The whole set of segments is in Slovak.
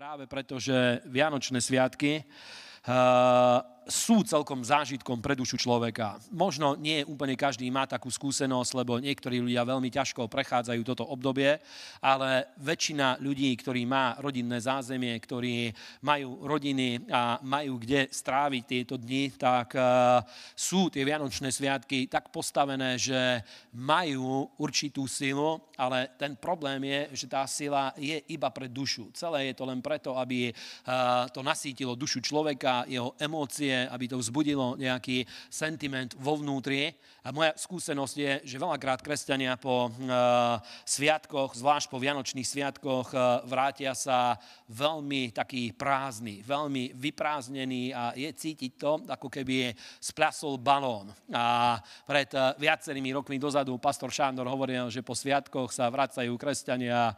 Práve preto, že Vianočné sviatky eh, sú celkom zážitkom pre dušu človeka. Možno nie úplne každý má takú skúsenosť, lebo niektorí ľudia veľmi ťažko prechádzajú toto obdobie, ale väčšina ľudí, ktorí má rodinné zázemie, ktorí majú rodiny a majú kde stráviť tieto dni, tak e, sú tie Vianočné sviatky tak postavené, že majú určitú silu, ale ten problém je, že tá sila je iba pre dušu. Celé je to len preto, aby e, to nasítilo dušu človeka, jeho emócie, emócie, aby to vzbudilo nejaký sentiment vo vnútri. A moja skúsenosť je, že veľakrát kresťania po uh, sviatkoch, zvlášť po vianočných sviatkoch, uh, vrátia sa veľmi taký prázdny, veľmi vyprázdnený a je cítiť to, ako keby splasol balón. A pred eh, viacerými rokmi dozadu pastor Šándor hovoril, že po sviatkoch sa vracajú kresťania uh,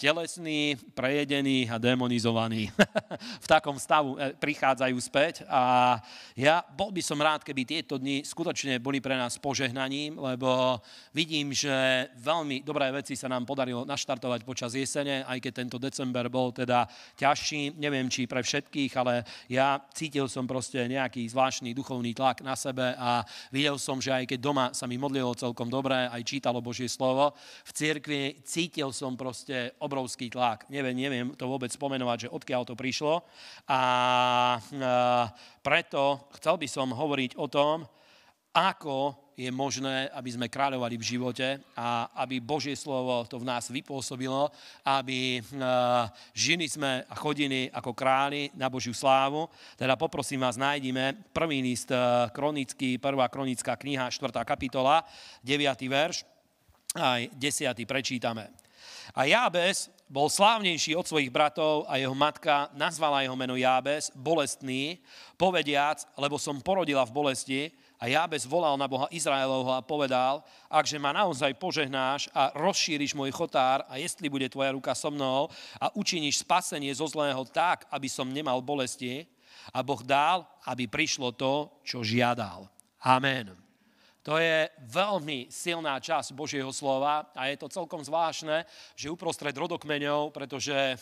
telesní, prejedení a demonizovaní. v takom stavu prichádzajú späť a ja bol by som rád, keby tieto dni skutočne boli pre nás požehnaním, lebo vidím, že veľmi dobré veci sa nám podarilo naštartovať počas jesene, aj keď tento december bol teda ťažší, neviem či pre všetkých, ale ja cítil som proste nejaký zvláštny duchovný tlak na sebe a videl som, že aj keď doma sa mi modlilo celkom dobre, aj čítalo Božie slovo, v cirkvi cítil som proste obrovský tlak. Neviem, neviem to vôbec spomenovať, že odkiaľ to prišlo. A, a preto chcel by som hovoriť o tom, ako je možné, aby sme kráľovali v živote a aby Božie slovo to v nás vypôsobilo, aby e, žili sme a chodili ako králi na Božiu slávu. Teda poprosím vás, nájdime prvý list e, kronický, prvá kronická kniha, 4. kapitola, 9. verš, aj 10. prečítame. A Jábez bol slávnejší od svojich bratov a jeho matka nazvala jeho meno Jábes, bolestný, povediac, lebo som porodila v bolesti, a Jábes volal na Boha Izraelovho a povedal, akže ma naozaj požehnáš a rozšíriš môj chotár a jestli bude tvoja ruka so mnou a učiníš spasenie zo zlého tak, aby som nemal bolesti. A Boh dal, aby prišlo to, čo žiadal. Amen. To je veľmi silná časť Božieho slova a je to celkom zvláštne, že uprostred rodokmeňov, pretože eh,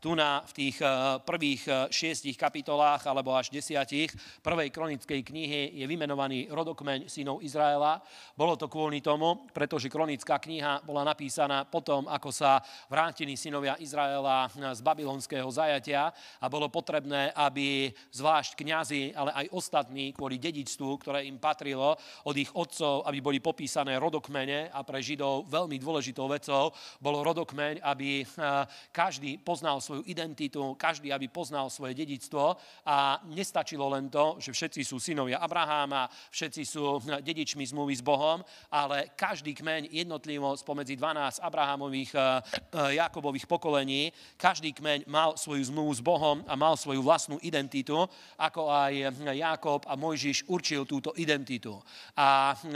tu na, v tých eh, prvých eh, šiestich kapitolách alebo až desiatich prvej kronickej knihy je vymenovaný rodokmeň synov Izraela. Bolo to kvôli tomu, pretože kronická kniha bola napísaná potom, ako sa vrátili synovia Izraela z babylonského zajatia a bolo potrebné, aby zvlášť kňazi, ale aj ostatní kvôli dedičstvu, ktoré im patrilo, od ich otcov, aby boli popísané rodokmene a pre Židov veľmi dôležitou vecou bolo rodokmeň, aby eh, každý poznal svoju identitu, každý, aby poznal svoje dedictvo a nestačilo len to, že všetci sú synovia Abraháma, všetci sú eh, dedičmi zmluvy s Bohom, ale každý kmeň jednotlivo spomedzi 12 Abrahámových, eh, Jakobových pokolení, každý kmeň mal svoju zmluvu s Bohom a mal svoju vlastnú identitu, ako aj Jakob a Mojžiš určil túto identitu. A e,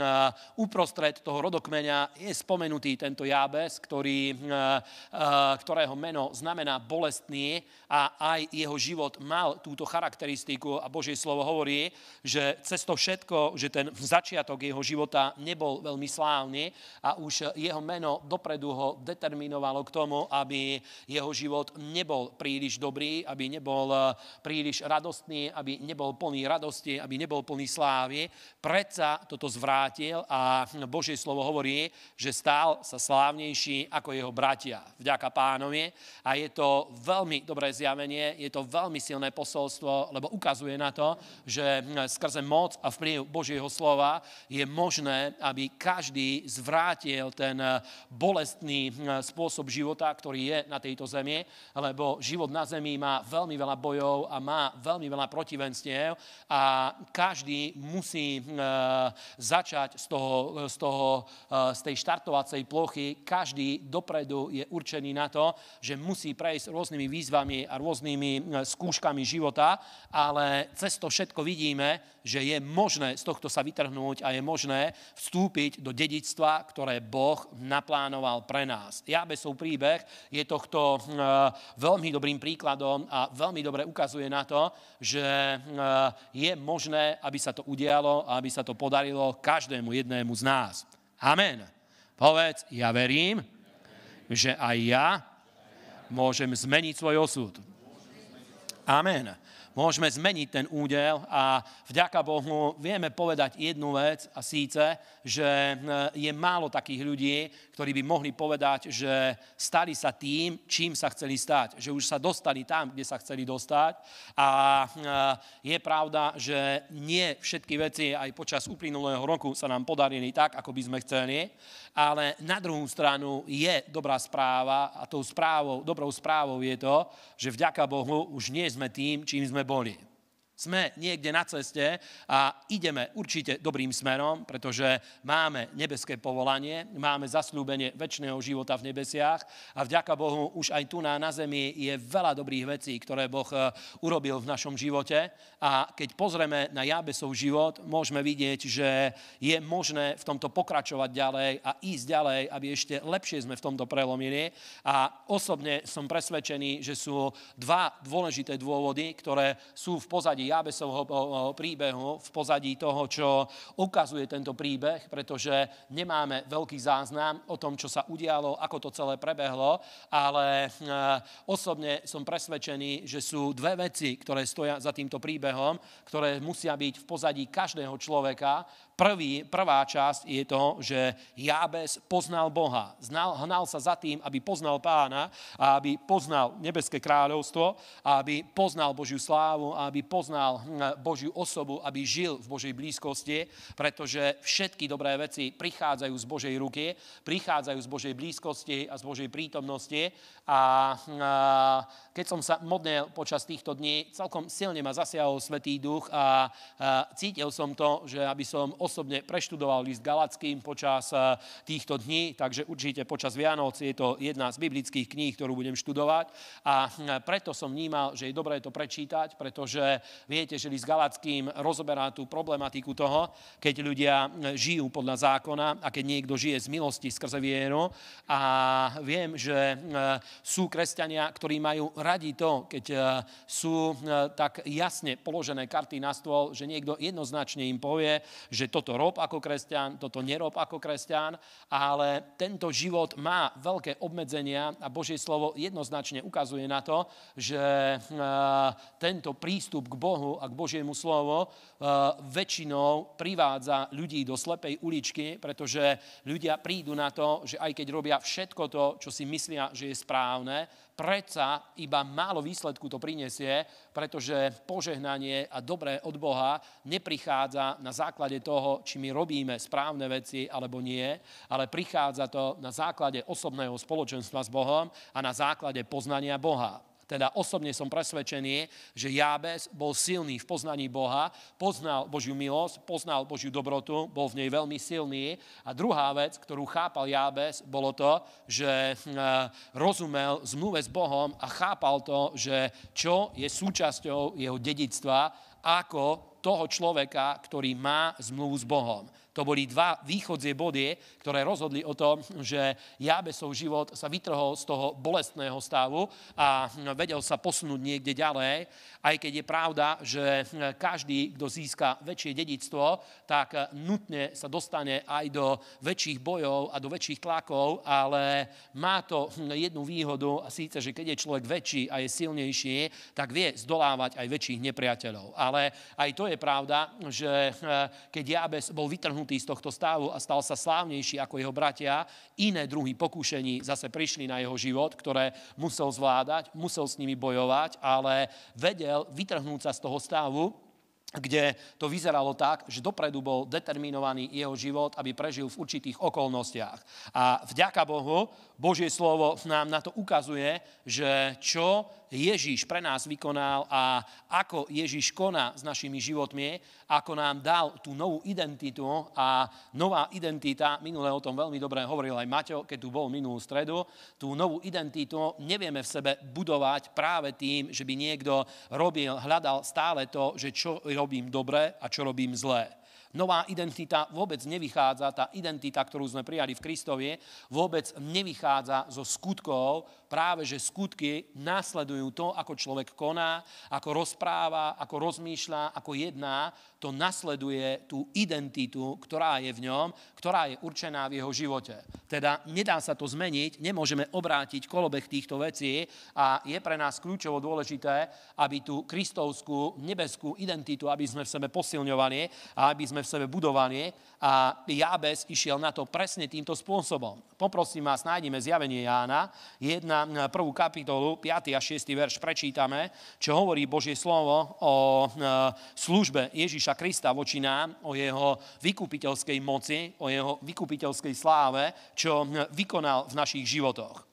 uprostred toho rodokmeňa je spomenutý tento Jábes, ktorý, e, e, ktorého meno znamená bolestný a aj jeho život mal túto charakteristiku a Božie slovo hovorí, že cez to všetko, že ten začiatok jeho života nebol veľmi slávny a už jeho meno dopredu ho determinovalo k tomu, aby jeho život nebol príliš dobrý, aby nebol príliš radostný, aby nebol plný radosti, aby nebol plný slávy. Predsa toto zvrátil a Božie slovo hovorí, že stál sa slávnejší ako jeho bratia. Vďaka pánovi. A je to veľmi dobré zjavenie, je to veľmi silné posolstvo, lebo ukazuje na to, že skrze moc a vplyv Božieho slova je možné, aby každý zvrátil ten bolestný spôsob života, ktorý je na tejto zemi, lebo život na zemi má veľmi veľa bojov a má veľmi veľa protivenstiev a každý musí eh, začať z, toho, z, toho, eh, z tej štartovacej plochy. Každý dopredu je určený na to, že musí prejsť rôznymi výzvami a rôznymi eh, skúškami života, ale cez to všetko vidíme, že je možné z tohto sa vytrhnúť a je možné vstúpiť do dedictva, ktoré Boh naplánoval pre nás. Jábesov príbeh je tohto eh, veľmi dobrým príkladom a veľmi dobre ukazuje na to, že eh, je možné, aby sa to udialo a aby sa to podarilo každému jednému z nás. Amen. Povedz, ja verím, že aj ja môžem zmeniť svoj osud. Amen môžeme zmeniť ten údel a vďaka Bohu vieme povedať jednu vec a síce, že e, je málo takých ľudí, ktorí by mohli povedať, že stali sa tým, čím sa chceli stať, že už sa dostali tam, kde sa chceli dostať a e, je pravda, že nie všetky veci aj počas uplynulého roku sa nám podarili tak, ako by sme chceli, ale na druhú stranu je dobrá správa a tou správou, dobrou správou je to, že vďaka Bohu už nie sme tým, čím sme Boni. Sme niekde na ceste a ideme určite dobrým smerom, pretože máme nebeské povolanie, máme zaslúbenie väčšného života v nebesiach a vďaka Bohu už aj tu na, na zemi je veľa dobrých vecí, ktoré Boh eh, urobil v našom živote a keď pozrieme na Jabesov život, môžeme vidieť, že je možné v tomto pokračovať ďalej a ísť ďalej, aby ešte lepšie sme v tomto prelomili a osobne som presvedčený, že sú dva dôležité dôvody, ktoré sú v pozadí Jábesovho príbehu v pozadí toho, čo ukazuje tento príbeh, pretože nemáme veľký záznam o tom, čo sa udialo, ako to celé prebehlo, ale eh, osobne som presvedčený, že sú dve veci, ktoré stoja za týmto príbehom, ktoré musia byť v pozadí každého človeka, prvý, prvá časť je to, že Jábez poznal Boha. Znal, hnal sa za tým, aby poznal pána a aby poznal nebeské kráľovstvo, a aby poznal Božiu slávu, a aby poznal hm, Božiu osobu, aby žil v Božej blízkosti, pretože všetky dobré veci prichádzajú z Božej ruky, prichádzajú z Božej blízkosti a z Božej prítomnosti. A, hm, a keď som sa modlil počas týchto dní, celkom silne ma zasiahol Svetý duch a, a cítil som to, že aby som osobne preštudoval list Galackým počas eh, týchto dní, takže určite počas Vianoc je to jedna z biblických kníh, ktorú budem študovať. A hm, preto som vnímal, že je dobré to prečítať, pretože viete, že list Galackým rozoberá tú problematiku toho, keď ľudia hm, žijú podľa zákona a keď niekto žije z milosti skrze vieru. A viem, že hm, sú kresťania, ktorí majú radi to, keď eh, sú tak jasne položené karty na stôl, že niekto jednoznačne im povie, že to toto rob ako kresťan, toto nerob ako kresťan, ale tento život má veľké obmedzenia a Božie slovo jednoznačne ukazuje na to, že eh, tento prístup k Bohu a k Božiemu slovo eh, väčšinou privádza ľudí do slepej uličky, pretože ľudia prídu na to, že aj keď robia všetko to, čo si myslia, že je správne, predsa iba málo výsledku to prinesie, pretože požehnanie a dobré od Boha neprichádza na základe toho, či my robíme správne veci alebo nie, ale prichádza to na základe osobného spoločenstva s Bohom a na základe poznania Boha. Teda osobne som presvedčený, že Jábez bol silný v poznaní Boha, poznal Božiu milosť, poznal Božiu dobrotu, bol v nej veľmi silný. A druhá vec, ktorú chápal Jábez, bolo to, že eh, rozumel zmluve s Bohom a chápal to, že čo je súčasťou jeho dedictva ako toho človeka, ktorý má zmluvu s Bohom. To boli dva východzie body, ktoré rozhodli o tom, že Jábesov život sa vytrhol z toho bolestného stavu a vedel sa posunúť niekde ďalej, aj keď je pravda, že každý, kto získa väčšie dedictvo, tak nutne sa dostane aj do väčších bojov a do väčších tlakov, ale má to jednu výhodu a síce, že keď je človek väčší a je silnejší, tak vie zdolávať aj väčších nepriateľov. Ale aj to je pravda, že keď Jábes bol vytrhnutý vyťahnutý z tohto stavu a stal sa slávnejší ako jeho bratia. Iné druhy pokúšení zase prišli na jeho život, ktoré musel zvládať, musel s nimi bojovať, ale vedel vytrhnúť sa z toho stavu, kde to vyzeralo tak, že dopredu bol determinovaný jeho život, aby prežil v určitých okolnostiach. A vďaka Bohu, Božie slovo nám na to ukazuje, že čo Ježíš pre nás vykonal a ako Ježíš koná s našimi životmi, ako nám dal tú novú identitu no? a nová identita, minule o tom veľmi dobre hovoril aj Maťo, keď tu bol minulú stredu, tú novú identitu nevieme v sebe budovať práve tým, že by niekto robil, hľadal stále to, že čo robím dobre a čo robím zlé nová identita vôbec nevychádza, tá identita, ktorú sme prijali v Kristovie, vôbec nevychádza zo skutkov, práve že skutky následujú to, ako človek koná, ako rozpráva, ako rozmýšľa, ako jedná, to nasleduje tú identitu, ktorá je v ňom, ktorá je určená v jeho živote. Teda nedá sa to zmeniť, nemôžeme obrátiť kolobeh týchto vecí a je pre nás kľúčovo dôležité, aby tú kristovskú nebeskú identitu, aby sme v sebe posilňovali a aby sme sme v sebe budovanie a Jabez išiel na to presne týmto spôsobom. Poprosím vás, nájdeme zjavenie Jána, 1, 1. kapitolu, 5. a 6. verš prečítame, čo hovorí Božie slovo o e, službe Ježíša Krista voči nám, o jeho vykupiteľskej moci, o jeho vykupiteľskej sláve, čo e, vykonal v našich životoch e,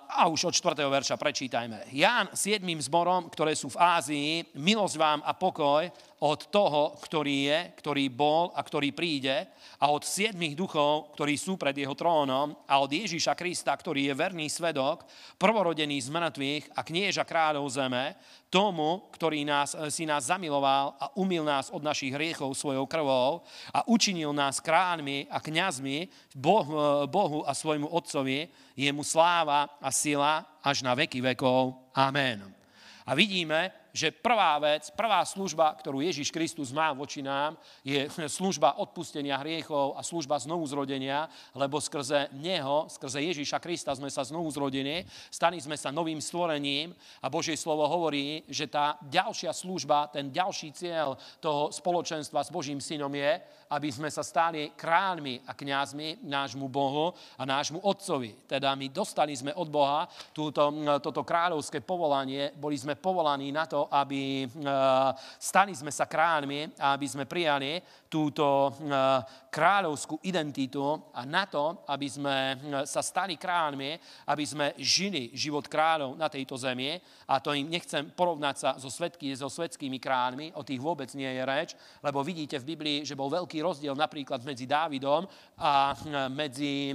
a už od 4. verša prečítajme. Ján s jedným zborom, ktoré sú v Ázii, milosť vám a pokoj od toho, ktorý je, ktorý bol a ktorý príde, a od siedmých duchov, ktorí sú pred jeho trónom, a od Ježíša Krista, ktorý je verný svedok, prvorodený z mŕtvych a knieža kráľov zeme, tomu, ktorý nás, eh, si nás zamiloval a umil nás od našich hriechov svojou krvou a učinil nás kráľmi a kňazmi boh, eh, Bohu a svojmu Otcovi, jemu sláva a sila až na veky vekov. Amen. A vidíme, že prvá vec, prvá služba, ktorú Ježiš Kristus má voči nám, je služba odpustenia hriechov a služba znovuzrodenia, lebo skrze Neho, skrze Ježiša Krista sme sa znovu zrodení, stali sme sa novým stvorením a Božie slovo hovorí, že tá ďalšia služba, ten ďalší cieľ toho spoločenstva s Božím synom je, aby sme sa stali kráľmi a kňazmi nášmu Bohu a nášmu Otcovi. Teda my dostali sme od Boha túto, toto kráľovské povolanie, boli sme povolaní na to, aby eh, stali sme sa kráľmi, aby sme prijali túto eh, kráľovskú identitu a na to, aby sme eh, sa stali kráľmi, aby sme žili život kráľov na tejto zemi. A to im nechcem porovnať sa so, svetky, so svetskými kráľmi, o tých vôbec nie je reč, lebo vidíte v Biblii, že bol veľký rozdiel napríklad medzi Dávidom a medzi,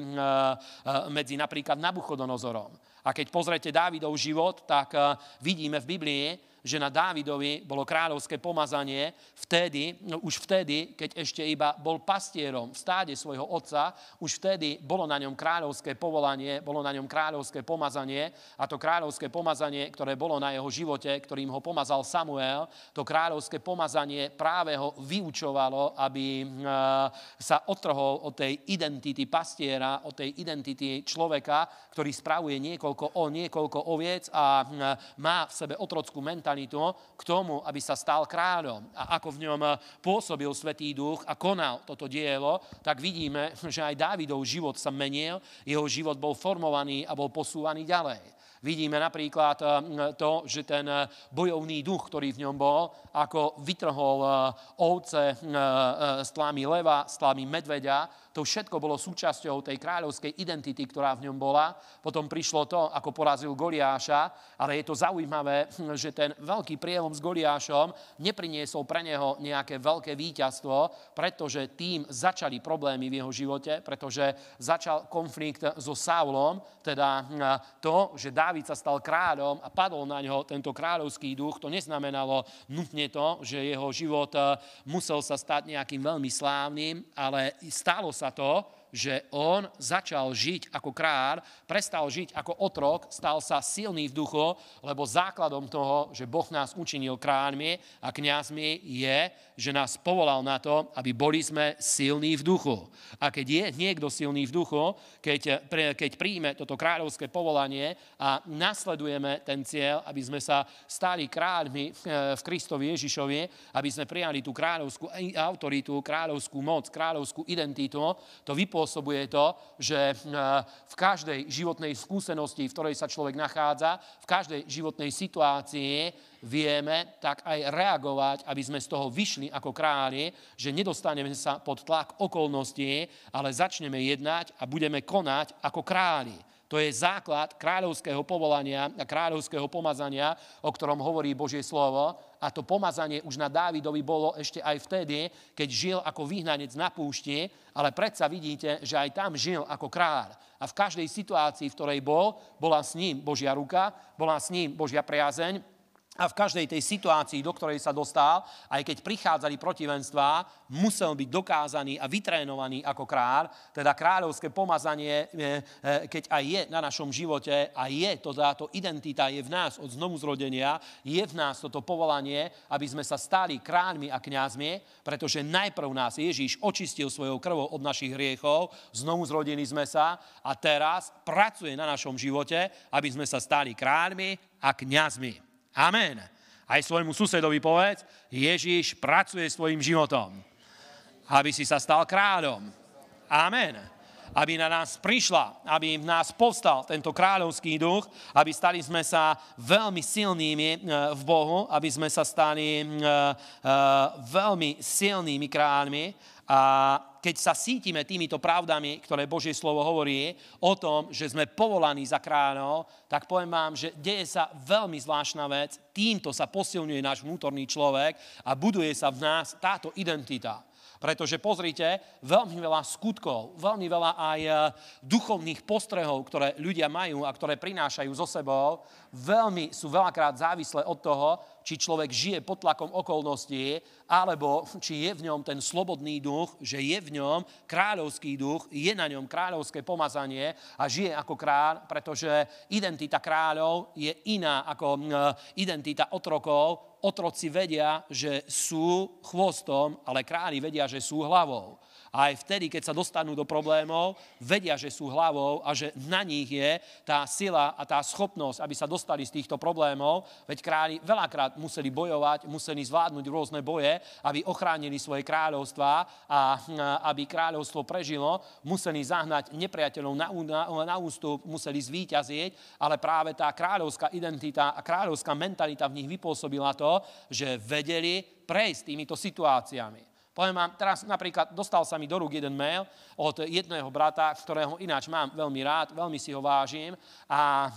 medzi napríklad Nabuchodonozorom. A keď pozrete Dávidov život, tak vidíme v Biblii, že na Dávidovi bolo kráľovské pomazanie vtedy, no už vtedy, keď ešte iba bol pastierom v stáde svojho otca, už vtedy bolo na ňom kráľovské povolanie, bolo na ňom kráľovské pomazanie a to kráľovské pomazanie, ktoré bolo na jeho živote, ktorým ho pomazal Samuel, to kráľovské pomazanie práve ho vyučovalo, aby e, sa otrhol od tej identity pastiera, od tej identity človeka, ktorý spravuje niekoľko o niekoľko oviec a e, má v sebe otrockú mentalitu povolaný to, k tomu, aby sa stal kráľom. A ako v ňom eh, pôsobil Svetý duch a konal toto dielo, tak vidíme, že aj Dávidov život sa menil, jeho život bol formovaný a bol posúvaný ďalej. Vidíme napríklad eh, to, že ten eh, bojovný duch, ktorý v ňom bol, ako vytrhol eh, ovce s tlami leva, s tlami medveďa, to všetko bolo súčasťou tej kráľovskej identity, ktorá v ňom bola. Potom prišlo to, ako porazil Goliáša, ale je to zaujímavé, hm, že ten veľký prielom s Goliášom nepriniesol pre neho nejaké veľké víťazstvo, pretože tým začali problémy v jeho živote, pretože začal konflikt so Saulom, teda hm, to, že dá Dávid sa stal kráľom a padol na ňo tento kráľovský duch, to neznamenalo nutne to, že jeho život eh, musel sa stať nejakým veľmi slávnym, ale stalo sa to, že on začal žiť ako kráľ, prestal žiť ako otrok, stal sa silný v duchu, lebo základom toho, že Boh nás učinil kráľmi a kňazmi je že nás povolal na to, aby boli sme silní v duchu. A keď je niekto silný v duchu, keď, pre, keď príjme toto kráľovské povolanie a nasledujeme ten cieľ, aby sme sa stali kráľmi eh, v Kristovi Ježišovi, aby sme prijali tú kráľovskú autoritu, kráľovskú moc, kráľovskú identitu, to vypôsobuje to, že eh, v každej životnej skúsenosti, v ktorej sa človek nachádza, v každej životnej situácii vieme tak aj reagovať, aby sme z toho vyšli ako králi, že nedostaneme sa pod tlak okolností, ale začneme jednať a budeme konať ako králi. To je základ kráľovského povolania a kráľovského pomazania, o ktorom hovorí Božie slovo. A to pomazanie už na Dávidovi bolo ešte aj vtedy, keď žil ako vyhnanec na púšti, ale predsa vidíte, že aj tam žil ako kráľ. A v každej situácii, v ktorej bol, bola s ním Božia ruka, bola s ním Božia priazeň, a v každej tej situácii, do ktorej sa dostal, aj keď prichádzali protivenstvá, musel byť dokázaný a vytrénovaný ako kráľ. Teda kráľovské pomazanie, e, e, keď aj je na našom živote a je to táto identita, je v nás od znovuzrodenia, je v nás toto povolanie, aby sme sa stali kráľmi a kňazmi, pretože najprv nás Ježíš očistil svojou krvou od našich hriechov, znovu sme sa a teraz pracuje na našom živote, aby sme sa stali kráľmi a kňazmi. Amen. Aj svojmu susedovi povedz, Ježíš pracuje svojim životom, aby si sa stal kráľom. Amen. Aby na nás prišla, aby v nás povstal tento kráľovský duch, aby stali sme sa veľmi silnými eh, v Bohu, aby sme sa stali mm, eh, eh, veľmi silnými kráľmi, a keď sa sítime týmito pravdami, ktoré Božie slovo hovorí o tom, že sme povolaní za kráľo, tak poviem vám, že deje sa veľmi zvláštna vec, týmto sa posilňuje náš vnútorný človek a buduje sa v nás táto identita. Pretože pozrite, veľmi veľa skutkov, veľmi veľa aj e, duchovných postrehov, ktoré ľudia majú a ktoré prinášajú so sebou, veľmi sú veľakrát závislé od toho, či človek žije pod tlakom okolností, alebo či je v ňom ten slobodný duch, že je v ňom kráľovský duch, je na ňom kráľovské pomazanie a žije ako kráľ, pretože identita kráľov je iná ako identita otrokov. Otroci vedia, že sú chvostom, ale králi vedia, že sú hlavou. A aj vtedy, keď sa dostanú do problémov, vedia, že sú hlavou a že na nich je tá sila a tá schopnosť, aby sa dostali z týchto problémov. Veď králi veľakrát museli bojovať, museli zvládnuť rôzne boje, aby ochránili svoje kráľovstva a aby kráľovstvo prežilo, museli zahnať nepriateľov na, na, na ústup, museli zvíťazieť, ale práve tá kráľovská identita a kráľovská mentalita v nich vypôsobila to, že vedeli prejsť týmito situáciami. Poviem vám, teraz napríklad dostal sa mi do rúk jeden mail od jedného brata, ktorého ináč mám veľmi rád, veľmi si ho vážim a e,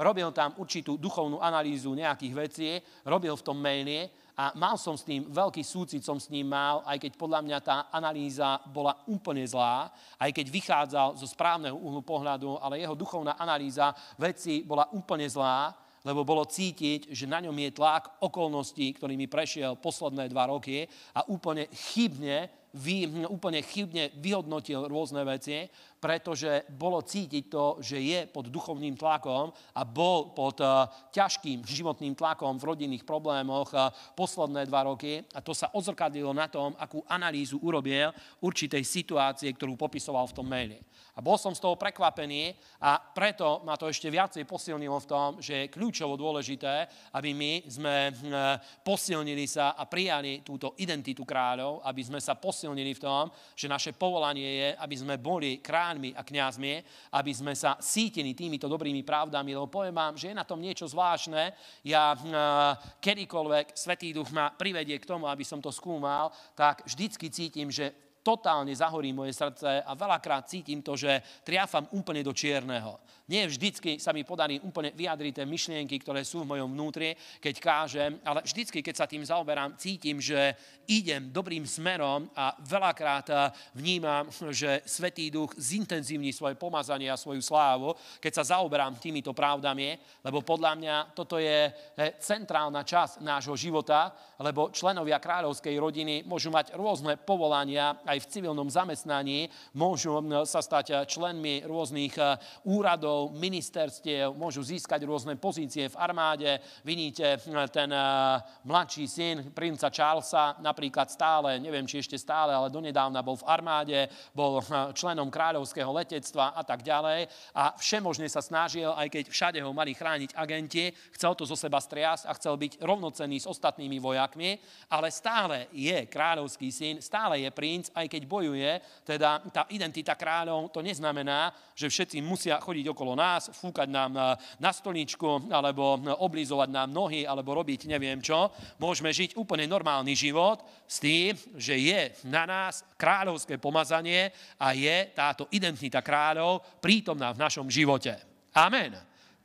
robil tam určitú duchovnú analýzu nejakých vecí, robil v tom maile a mal som s ním, veľký súcit som s ním mal, aj keď podľa mňa tá analýza bola úplne zlá, aj keď vychádzal zo správneho uhlu pohľadu, ale jeho duchovná analýza veci bola úplne zlá lebo bolo cítiť, že na ňom je tlak okolností, ktorými prešiel posledné dva roky a úplne chybne, vy, úplne chybne vyhodnotil rôzne veci pretože bolo cítiť to, že je pod duchovným tlakom a bol pod eh, ťažkým životným tlakom v rodinných problémoch eh, posledné dva roky a to sa odzrkadilo na tom, akú analýzu urobil určitej situácie, ktorú popisoval v tom maili. A bol som z toho prekvapený a preto ma to ešte viacej posilnilo v tom, že je kľúčovo dôležité, aby my sme hm, eh, posilnili sa a prijali túto identitu kráľov, aby sme sa posilnili v tom, že naše povolanie je, aby sme boli kráľov pánmi a kňazmi, aby sme sa sítení týmito dobrými pravdami, lebo poviem vám, že je na tom niečo zvláštne. Ja hm, eh, kedykoľvek Svetý Duch ma privedie k tomu, aby som to skúmal, tak vždycky cítim, že totálne zahorí moje srdce a veľakrát cítim to, že triafam úplne do čierneho. Nie vždycky sa mi podarí úplne vyjadriť tie myšlienky, ktoré sú v mojom vnútri, keď kážem, ale vždycky, keď sa tým zaoberám, cítim, že idem dobrým smerom a veľakrát eh, vnímam, že Svetý Duch zintenzívni svoje pomazanie a svoju slávu, keď sa zaoberám týmito pravdami, lebo podľa mňa toto je eh, centrálna časť nášho života, lebo členovia kráľovskej rodiny môžu mať rôzne povolania aj aj v civilnom zamestnaní, môžu sa stať e, členmi rôznych e, úradov, ministerstiev, môžu získať rôzne pozície v armáde. Vidíte, ten e, mladší syn princa Charlesa napríklad stále, neviem či ešte stále, ale donedávna bol v armáde, bol členom kráľovského letectva a tak ďalej. A všemožne sa snažil, aj keď všade ho mali chrániť agenti, chcel to zo seba striasť a chcel byť rovnocenný s ostatnými vojakmi, ale stále je kráľovský syn, stále je princ aj keď bojuje, teda tá identita kráľov, to neznamená, že všetci musia chodiť okolo nás, fúkať nám e, na stoličku alebo e, oblízovať nám nohy, alebo robiť neviem čo. Môžeme žiť úplne normálny život s tým, že je na nás kráľovské pomazanie a je táto identita kráľov prítomná v našom živote. Amen.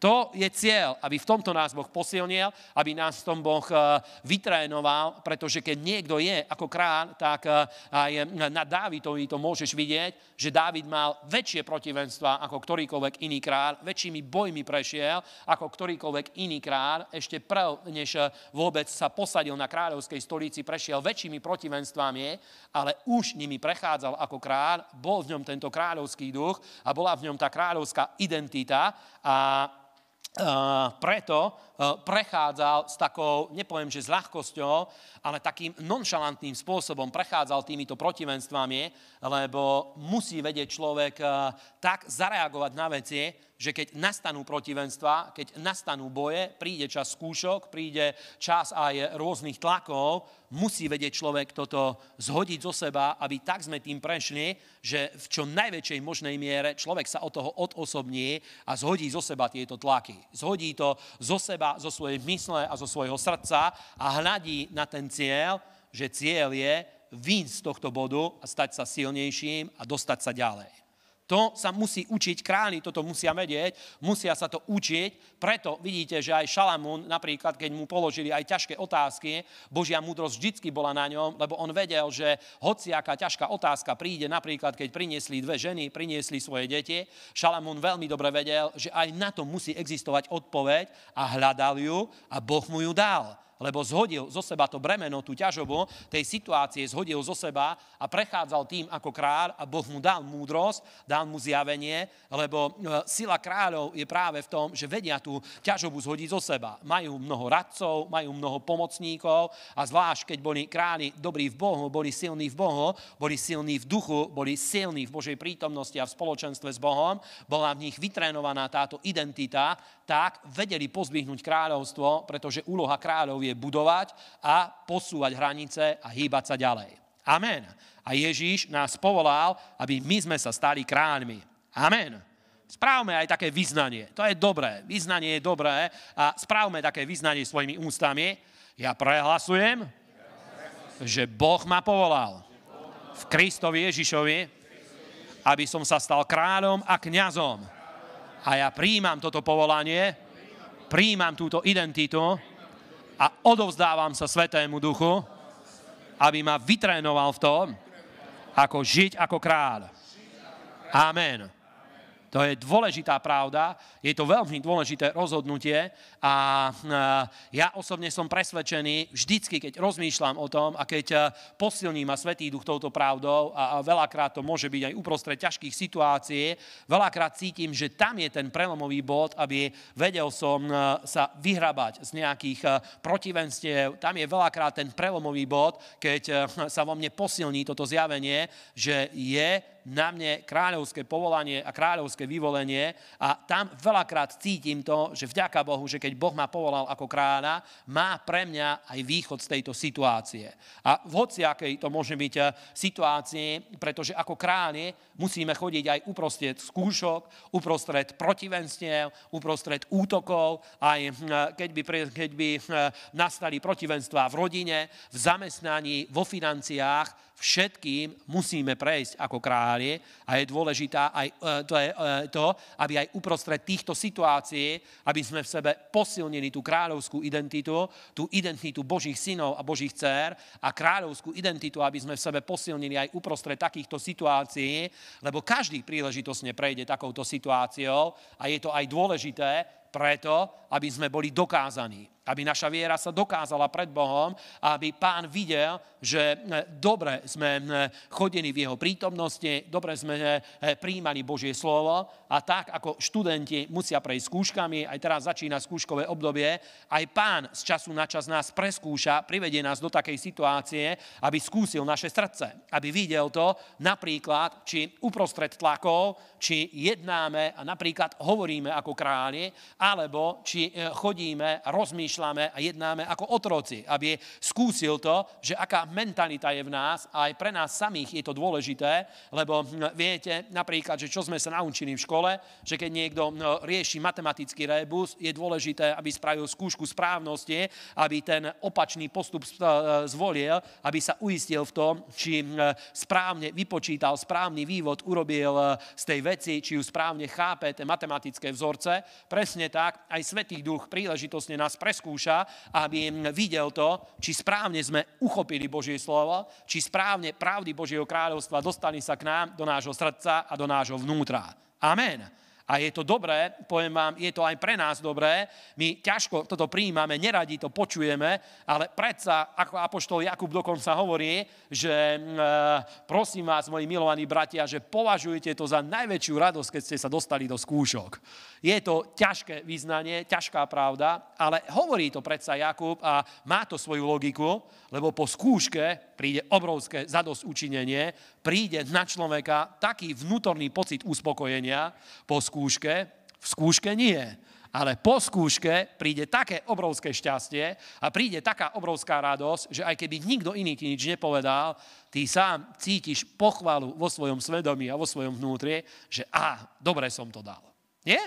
To je cieľ, aby v tomto nás Boh posilnil, aby nás v tom Boh eh, vytrénoval, pretože keď niekto je ako kráľ, tak eh, aj na Dávidovi to môžeš vidieť, že Dávid mal väčšie protivenstva ako ktorýkoľvek iný kráľ, väčšími bojmi prešiel ako ktorýkoľvek iný kráľ, ešte prv, než eh, vôbec sa posadil na kráľovskej stolici, prešiel väčšími protivenstvami, ale už nimi prechádzal ako kráľ, bol v ňom tento kráľovský duch a bola v ňom tá kráľovská identita a Eh, preto eh, prechádzal s takou, nepoviem, že s ľahkosťou, ale takým nonšalantným spôsobom prechádzal týmito protivenstvami, lebo musí vedieť človek eh, tak zareagovať na veci, že keď nastanú protivenstva, keď nastanú boje, príde čas skúšok, príde čas aj rôznych tlakov, musí vedieť človek toto zhodiť zo seba, aby tak sme tým prešli, že v čo najväčšej možnej miere človek sa od toho odosobní a zhodí zo seba tieto tlaky. Zhodí to zo seba, zo svojej mysle a zo svojho srdca a hľadí na ten cieľ, že cieľ je výjsť z tohto bodu a stať sa silnejším a dostať sa ďalej. To sa musí učiť, králi toto musia vedieť, musia sa to učiť, preto vidíte, že aj Šalamún, napríklad, keď mu položili aj ťažké otázky, Božia múdrosť vždycky bola na ňom, lebo on vedel, že hociaká ťažká otázka príde, napríklad, keď priniesli dve ženy, priniesli svoje deti, Šalamún veľmi dobre vedel, že aj na to musí existovať odpoveď a hľadal ju a Boh mu ju dal lebo zhodil zo seba to bremeno, tú ťažobu tej situácie, zhodil zo seba a prechádzal tým ako kráľ a Boh mu dal múdrosť, dal mu zjavenie, lebo e, sila kráľov je práve v tom, že vedia tú ťažobu zhodiť zo seba. Majú mnoho radcov, majú mnoho pomocníkov a zvlášť, keď boli králi dobrí v Bohu, boli silní v Bohu, boli silní v duchu, boli silní v Božej prítomnosti a v spoločenstve s Bohom, bola v nich vytrénovaná táto identita, tak vedeli pozbihnúť kráľovstvo, pretože úloha kráľov je budovať a posúvať hranice a hýbať sa ďalej. Amen. A Ježíš nás povolal, aby my sme sa stali kráľmi. Amen. Správme aj také vyznanie. To je dobré. Vyznanie je dobré a správme také vyznanie svojimi ústami. Ja prehlasujem, že Boh ma povolal v Kristovi Ježišovi, aby som sa stal kráľom a kňazom. A ja príjmam toto povolanie, príjmam túto identitu a odovzdávam sa Svetému Duchu, aby ma vytrénoval v tom, ako žiť ako kráľ. Amen. To je dôležitá pravda, je to veľmi dôležité rozhodnutie a e, ja osobne som presvedčený vždycky, keď rozmýšľam o tom a keď e, posilní ma Svetý Duch touto pravdou a veľakrát to môže byť aj uprostred ťažkých situácií, veľakrát cítim, že tam je ten prelomový bod, aby vedel som e, sa vyhrabať z nejakých protivenstiev. Tam je veľakrát ten prelomový bod, keď sa vo mne posilní toto zjavenie, že je na mne kráľovské povolanie a kráľovské vyvolenie a tam veľakrát cítim to, že vďaka Bohu, že keď Boh ma povolal ako kráľa, má pre mňa aj východ z tejto situácie. A v hociakej to môže byť eh, situácii, pretože ako králi musíme chodiť aj uprostred skúšok, uprostred protivenstiev, uprostred útokov, aj hm, eh, keď by, keď by hm, eh, nastali protivenstva v rodine, v zamestnaní, vo financiách, všetkým musíme prejsť ako králi a je dôležité aj e, to, je, e, to, aby aj uprostred týchto situácií, aby sme v sebe posilnili tú kráľovskú identitu, tú identitu Božích synov a Božích dcer a kráľovskú identitu, aby sme v sebe posilnili aj uprostred takýchto situácií, lebo každý príležitosne prejde takouto situáciou a je to aj dôležité, preto, aby sme boli dokázaní. Aby naša viera sa dokázala pred Bohom, aby pán videl, že e, dobre sme e, chodili v jeho prítomnosti, dobre sme e, príjmali Božie slovo a tak, ako študenti musia prejsť skúškami, aj teraz začína skúškové obdobie, aj pán z času na čas nás preskúša, privedie nás do takej situácie, aby skúsil naše srdce, aby videl to napríklad, či uprostred tlakov, či jednáme a napríklad hovoríme ako králi, alebo či e, chodíme, rozmýšľame a jednáme ako otroci, aby skúsil to, že aká mentalita je v nás a aj pre nás samých je to dôležité, lebo viete napríklad, že čo sme sa naučili v škole, že keď niekto rieši matematický rebus, je dôležité, aby spravil skúšku správnosti, aby ten opačný postup e, zvolil, aby sa uistil v tom, či správne vypočítal, správny vývod urobil e, z tej veci, či ju správne chápe, tie matematické vzorce. Presne tak aj Svetý Duch príležitosne nás preskúša, aby videl to, či správne sme uchopili Božie slovo, či správne pravdy Božieho kráľovstva dostali sa k nám, do nášho srdca a do nášho vnútra. Amen a je to dobré, poviem vám, je to aj pre nás dobré. My ťažko toto prijímame, neradi to počujeme, ale predsa, ako Apoštol Jakub dokonca hovorí, že e, prosím vás, moji milovaní bratia, že považujete to za najväčšiu radosť, keď ste sa dostali do skúšok. Je to ťažké význanie, ťažká pravda, ale hovorí to predsa Jakub a má to svoju logiku, lebo po skúške príde obrovské zadosť učinenie, príde na človeka taký vnútorný pocit uspokojenia po skúške, v skúške nie. Ale po skúške príde také obrovské šťastie a príde taká obrovská radosť, že aj keby nikto iný ti nič nepovedal, ty sám cítiš pochvalu vo svojom svedomí a vo svojom vnútri, že a, dobre som to dal. Nie?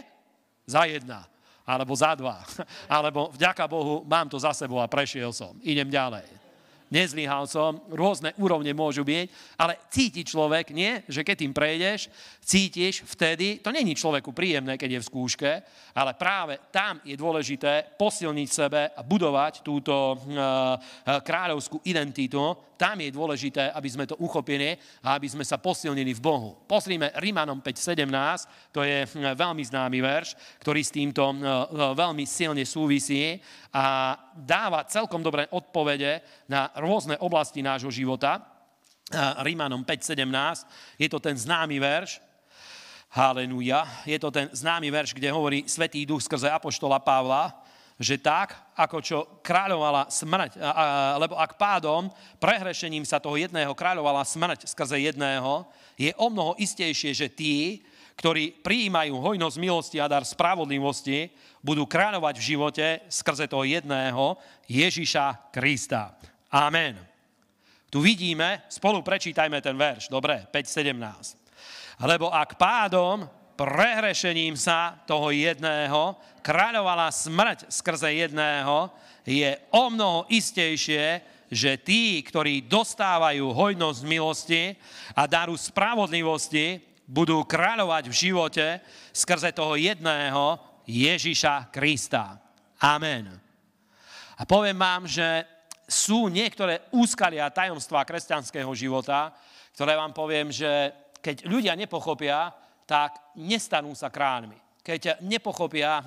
Za jedna, alebo za dva, alebo vďaka Bohu, mám to za sebou a prešiel som. Idem ďalej nezlyhal som, rôzne úrovne môžu byť, ale cíti človek, nie? Že keď tým prejdeš, cítiš vtedy, to není človeku príjemné, keď je v skúške, ale práve tam je dôležité posilniť sebe a budovať túto eh, eh, kráľovskú identitu, tam je dôležité, aby sme to uchopili a aby sme sa posilnili v Bohu. Pozrime Rímanom 5.17, to je hm, veľmi známy verš, ktorý s týmto hm, veľmi silne súvisí a dáva celkom dobré odpovede na rôzne oblasti nášho života. Rímanom 5.17, je to ten známy verš, Halenúja. Je to ten známy verš, kde hovorí Svetý duch skrze Apoštola Pavla, že tak, ako čo kráľovala smrť, lebo ak pádom, prehrešením sa toho jedného kráľovala smrť skrze jedného, je o mnoho istejšie, že tí, ktorí prijímajú hojnosť milosti a dar spravodlivosti, budú kráľovať v živote skrze toho jedného Ježiša Krista. Amen. Tu vidíme, spolu prečítajme ten verš, dobre, 5.17. Lebo ak pádom prehrešením sa toho jedného kráľovala smrť skrze jedného, je o mnoho istejšie, že tí, ktorí dostávajú hojnosť milosti a daru spravodlivosti, budú kráľovať v živote skrze toho jedného Ježiša Krista. Amen. A poviem vám, že sú niektoré úskalia a kresťanského života, ktoré vám poviem, že keď ľudia nepochopia, tak nestanú sa kráľmi. Keď nepochopia hm, eh,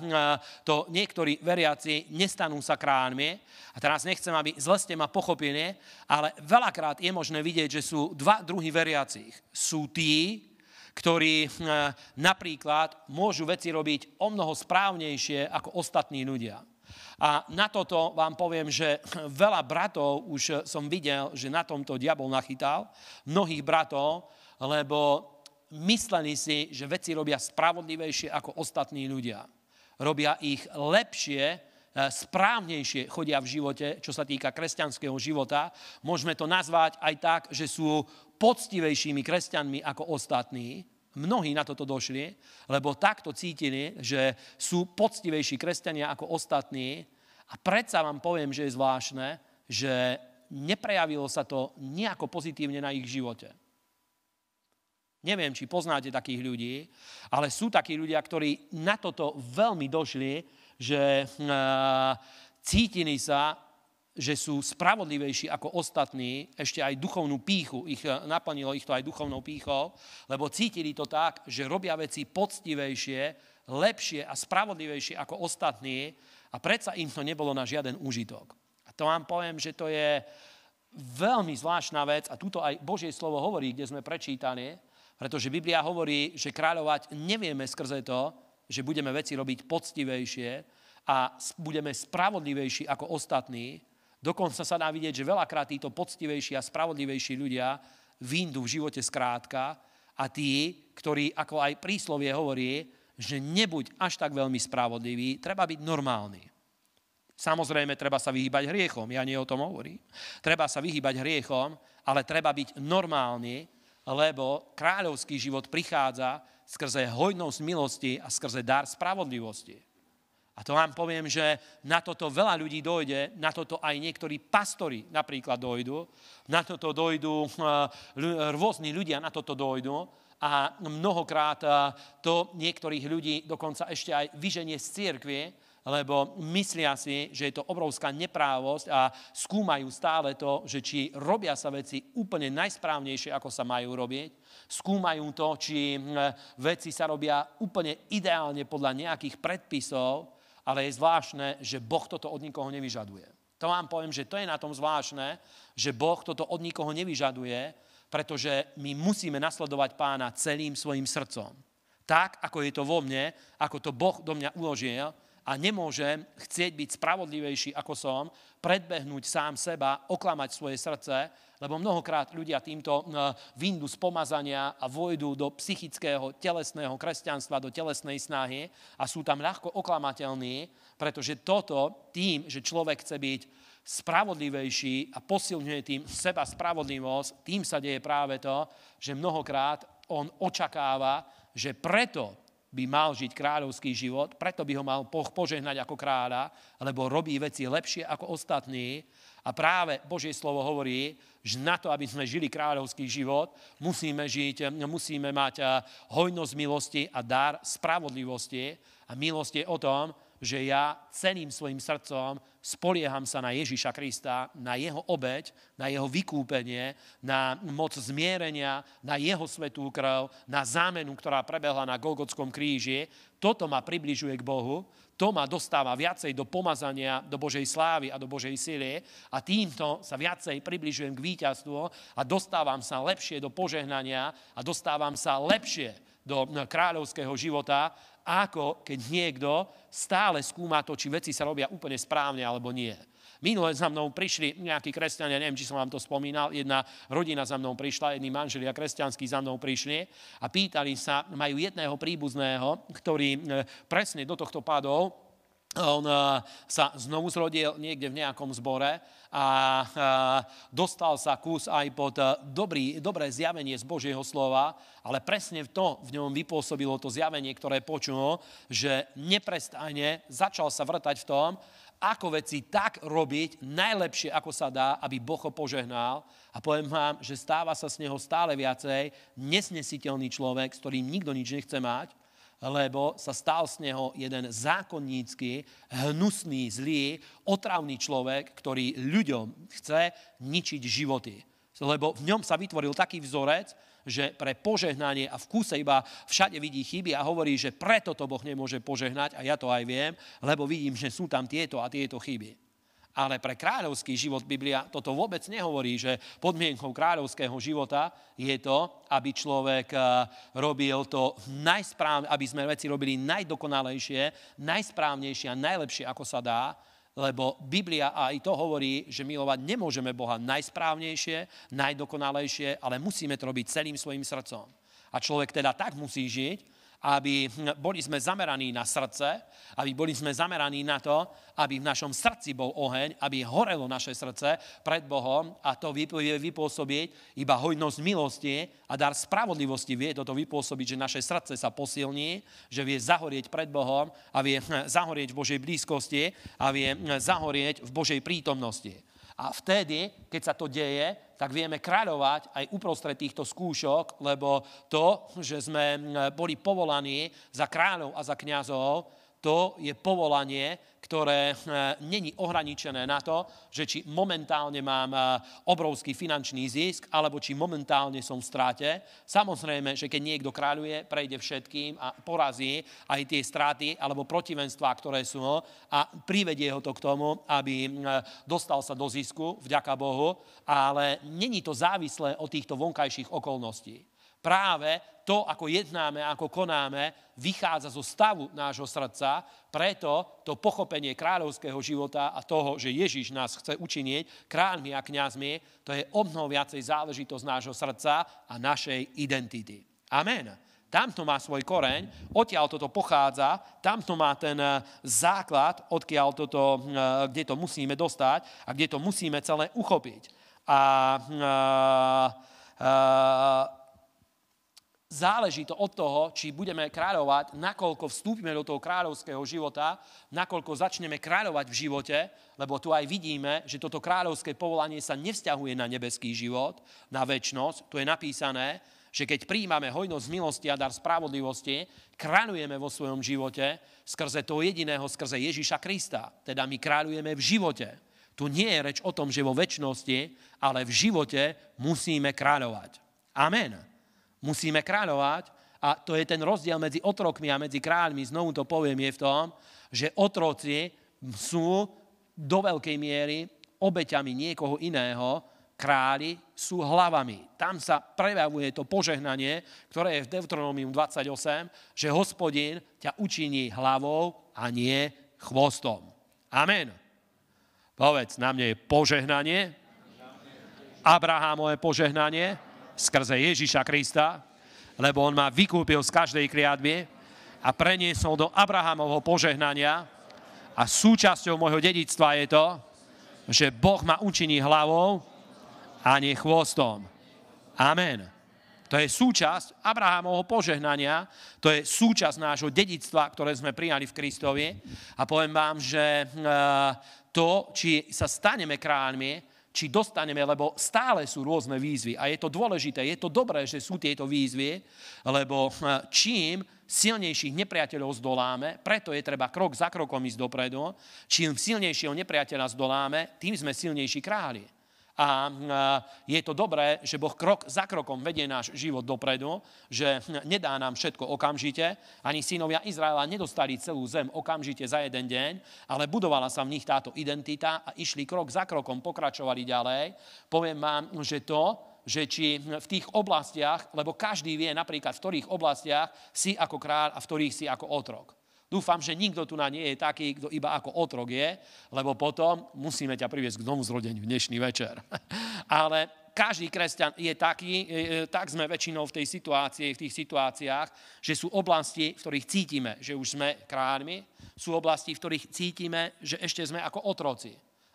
to niektorí veriaci, nestanú sa kráľmi. A teraz nechcem, aby zle ste ma pochopili, ale veľakrát je možné vidieť, že sú dva druhy veriacich. Sú tí, ktorí hm, eh, napríklad môžu veci robiť o mnoho správnejšie ako ostatní ľudia. A na toto vám poviem, že hm, veľa bratov už eh, som videl, že na tomto diabol nachytal, mnohých bratov, lebo mysleli si, že veci robia spravodlivejšie ako ostatní ľudia. Robia ich lepšie, e, správnejšie chodia v živote, čo sa týka kresťanského života. Môžeme to nazvať aj tak, že sú poctivejšími kresťanmi ako ostatní. Mnohí na toto došli, lebo takto cítili, že sú poctivejší kresťania ako ostatní. A predsa vám poviem, že je zvláštne, že neprejavilo sa to nejako pozitívne na ich živote. Neviem, či poznáte takých ľudí, ale sú takí ľudia, ktorí na toto veľmi došli, že e, cítili sa, že sú spravodlivejší ako ostatní, ešte aj duchovnú píchu, ich, eh, naplnilo ich to aj duchovnou pýchou, lebo cítili to tak, že robia veci poctivejšie, lepšie a spravodlivejšie ako ostatní a predsa im to nebolo na žiaden užitok. A to vám poviem, že to je veľmi zvláštna vec a tuto aj Božie slovo hovorí, kde sme prečítali, pretože Biblia hovorí, že kráľovať nevieme skrze to, že budeme veci robiť poctivejšie a budeme spravodlivejší ako ostatní. Dokonca sa dá vidieť, že veľakrát títo poctivejší a spravodlivejší ľudia výjdu v živote skrátka a tí, ktorí, ako aj príslovie hovorí, že nebuď až tak veľmi spravodlivý, treba byť normálny. Samozrejme, treba sa vyhýbať hriechom, ja nie o tom hovorím. Treba sa vyhýbať hriechom, ale treba byť normálny, lebo kráľovský život prichádza skrze hojnosť milosti a skrze dar spravodlivosti. A to vám poviem, že na toto veľa ľudí dojde, na toto aj niektorí pastori napríklad dojdu, na toto dojdú hm, rôzni ľudia, na toto dojdu a mnohokrát eh, to niektorých ľudí dokonca ešte aj vyženie z církvie, lebo myslia si, že je to obrovská neprávosť a skúmajú stále to, že či robia sa veci úplne najsprávnejšie, ako sa majú robiť. Skúmajú to, či hm, veci sa robia úplne ideálne podľa nejakých predpisov, ale je zvláštne, že Boh toto od nikoho nevyžaduje. To vám poviem, že to je na tom zvláštne, že Boh toto od nikoho nevyžaduje, pretože my musíme nasledovať pána celým svojim srdcom. Tak, ako je to vo mne, ako to Boh do mňa uložil, a nemôžem chcieť byť spravodlivejší, ako som, predbehnúť sám seba, oklamať svoje srdce, lebo mnohokrát ľudia týmto vyndú z pomazania a vojdu do psychického, telesného kresťanstva, do telesnej snahy a sú tam ľahko oklamateľní, pretože toto tým, že človek chce byť spravodlivejší a posilňuje tým seba spravodlivosť, tým sa deje práve to, že mnohokrát on očakáva, že preto, by mal žiť kráľovský život, preto by ho mal požehnať ako kráľa, lebo robí veci lepšie ako ostatní. A práve Božie slovo hovorí, že na to, aby sme žili kráľovský život, musíme žiť, musíme mať eh, hojnosť milosti a dar spravodlivosti. A milosť je o tom, že ja cením svojim srdcom, spolieham sa na Ježiša Krista, na jeho obeď, na jeho vykúpenie, na moc zmierenia, na jeho svetú krv, na zámenu, ktorá prebehla na Golgotskom kríži. Toto ma približuje k Bohu, to ma dostáva viacej do pomazania, do Božej slávy a do Božej sily a týmto sa viacej približujem k víťazstvu a dostávam sa lepšie do požehnania a dostávam sa lepšie do kráľovského života ako keď niekto stále skúma to, či veci sa robia úplne správne alebo nie. Minule za mnou prišli nejakí kresťania, neviem, či som vám to spomínal, jedna rodina za mnou prišla, jedni manželia kresťanskí za mnou prišli a pýtali sa, majú jedného príbuzného, ktorý e, presne do tohto padol, on eh, sa znovu zrodil niekde v nejakom zbore a eh, dostal sa kus aj pod eh, dobrý, dobré zjavenie z Božieho slova, ale presne to v ňom vypôsobilo to zjavenie, ktoré počul, že neprestane začal sa vrtať v tom, ako veci tak robiť najlepšie, ako sa dá, aby Boh ho požehnal. A poviem vám, že stáva sa z neho stále viacej nesnesiteľný človek, s ktorým nikto nič nechce mať, lebo sa stal z neho jeden zákonnícky, hnusný, zlý, otravný človek, ktorý ľuďom chce ničiť životy. Lebo v ňom sa vytvoril taký vzorec, že pre požehnanie a v kúse iba všade vidí chyby a hovorí, že preto to Boh nemôže požehnať a ja to aj viem, lebo vidím, že sú tam tieto a tieto chyby. Ale pre kráľovský život Biblia toto vôbec nehovorí, že podmienkou kráľovského života je to, aby človek eh, robil to najsprávne, aby sme veci robili najdokonalejšie, najsprávnejšie a najlepšie, ako sa dá, lebo Biblia aj to hovorí, že milovať nemôžeme Boha najsprávnejšie, najdokonalejšie, ale musíme to robiť celým svojim srdcom. A človek teda tak musí žiť, aby boli sme zameraní na srdce, aby boli sme zameraní na to, aby v našom srdci bol oheň, aby horelo naše srdce pred Bohom a to vie vypôsobiť iba hojnosť milosti a dar spravodlivosti vie toto vypôsobiť, že naše srdce sa posilní, že vie zahorieť pred Bohom a vie zahorieť v Božej blízkosti a vie zahorieť v Božej prítomnosti. A vtedy, keď sa to deje, tak vieme kráľovať aj uprostred týchto skúšok, lebo to, že sme boli povolaní za kráľov a za kňazov, to je povolanie, ktoré eh, není ohraničené na to, že či momentálne mám eh, obrovský finančný zisk, alebo či momentálne som v stráte. Samozrejme, že keď niekto kráľuje, prejde všetkým a porazí aj tie stráty alebo protivenstvá, ktoré sú a privedie ho to k tomu, aby eh, dostal sa do zisku, vďaka Bohu, ale není to závislé od týchto vonkajších okolností. Práve to, ako jednáme, ako konáme, vychádza zo stavu nášho srdca, preto to pochopenie kráľovského života a toho, že Ježiš nás chce učiniť kráľmi a kňazmi, to je o mnoho záležitosť nášho srdca a našej identity. Amen. Tamto má svoj koreň, odtiaľ toto pochádza, tamto má ten eh, základ, odkiaľ toto, eh, kde to musíme dostať a kde to musíme celé uchopiť. A, a, eh, a záleží to od toho, či budeme kráľovať, nakoľko vstúpime do toho kráľovského života, nakoľko začneme kráľovať v živote, lebo tu aj vidíme, že toto kráľovské povolanie sa nevzťahuje na nebeský život, na väčnosť. Tu je napísané, že keď príjmame hojnosť milosti a dar spravodlivosti, kráľujeme vo svojom živote skrze toho jediného, skrze Ježíša Krista. Teda my kráľujeme v živote. Tu nie je reč o tom, že vo väčšnosti, ale v živote musíme kráľovať. Amen. Musíme kráľovať a to je ten rozdiel medzi otrokmi a medzi kráľmi, znovu to poviem, je v tom, že otroci sú do veľkej miery obeťami niekoho iného, králi sú hlavami. Tam sa prejavuje to požehnanie, ktoré je v Deuteronomium 28, že hospodin ťa učiní hlavou a nie chvostom. Amen. Povedz, na mne je požehnanie, Abrahámové požehnanie, skrze Ježíša Krista, lebo on ma vykúpil z každej kriadmie a preniesol do Abrahamovho požehnania a súčasťou môjho dedictva je to, že Boh ma učiní hlavou a nie chvostom. Amen. To je súčasť Abrahamovho požehnania, to je súčasť nášho dedictva, ktoré sme prijali v Kristovi. A poviem vám, že eh, to, či sa staneme kráľmi, či dostaneme, lebo stále sú rôzne výzvy a je to dôležité, je to dobré, že sú tieto výzvy, lebo eh, čím silnejších nepriateľov zdoláme, preto je treba krok za krokom ísť dopredu, čím silnejšieho nepriateľa zdoláme, tým sme silnejší králi. A je to dobré, že Boh krok za krokom vedie náš život dopredu, že nedá nám všetko okamžite. Ani synovia Izraela nedostali celú zem okamžite za jeden deň, ale budovala sa v nich táto identita a išli krok za krokom, pokračovali ďalej. Poviem vám, že to, že či v tých oblastiach, lebo každý vie napríklad, v ktorých oblastiach si ako kráľ a v ktorých si ako otrok. Dúfam, že nikto tu na nie je taký, kto iba ako otrok je, lebo potom musíme ťa priviesť k znovu zrodeniu dnešný večer. Ale každý kresťan je taký, e, e, tak sme väčšinou v tej situácii, v tých situáciách, že sú oblasti, v ktorých cítime, že už sme kráľmi, sú oblasti, v ktorých cítime, že ešte sme ako otroci.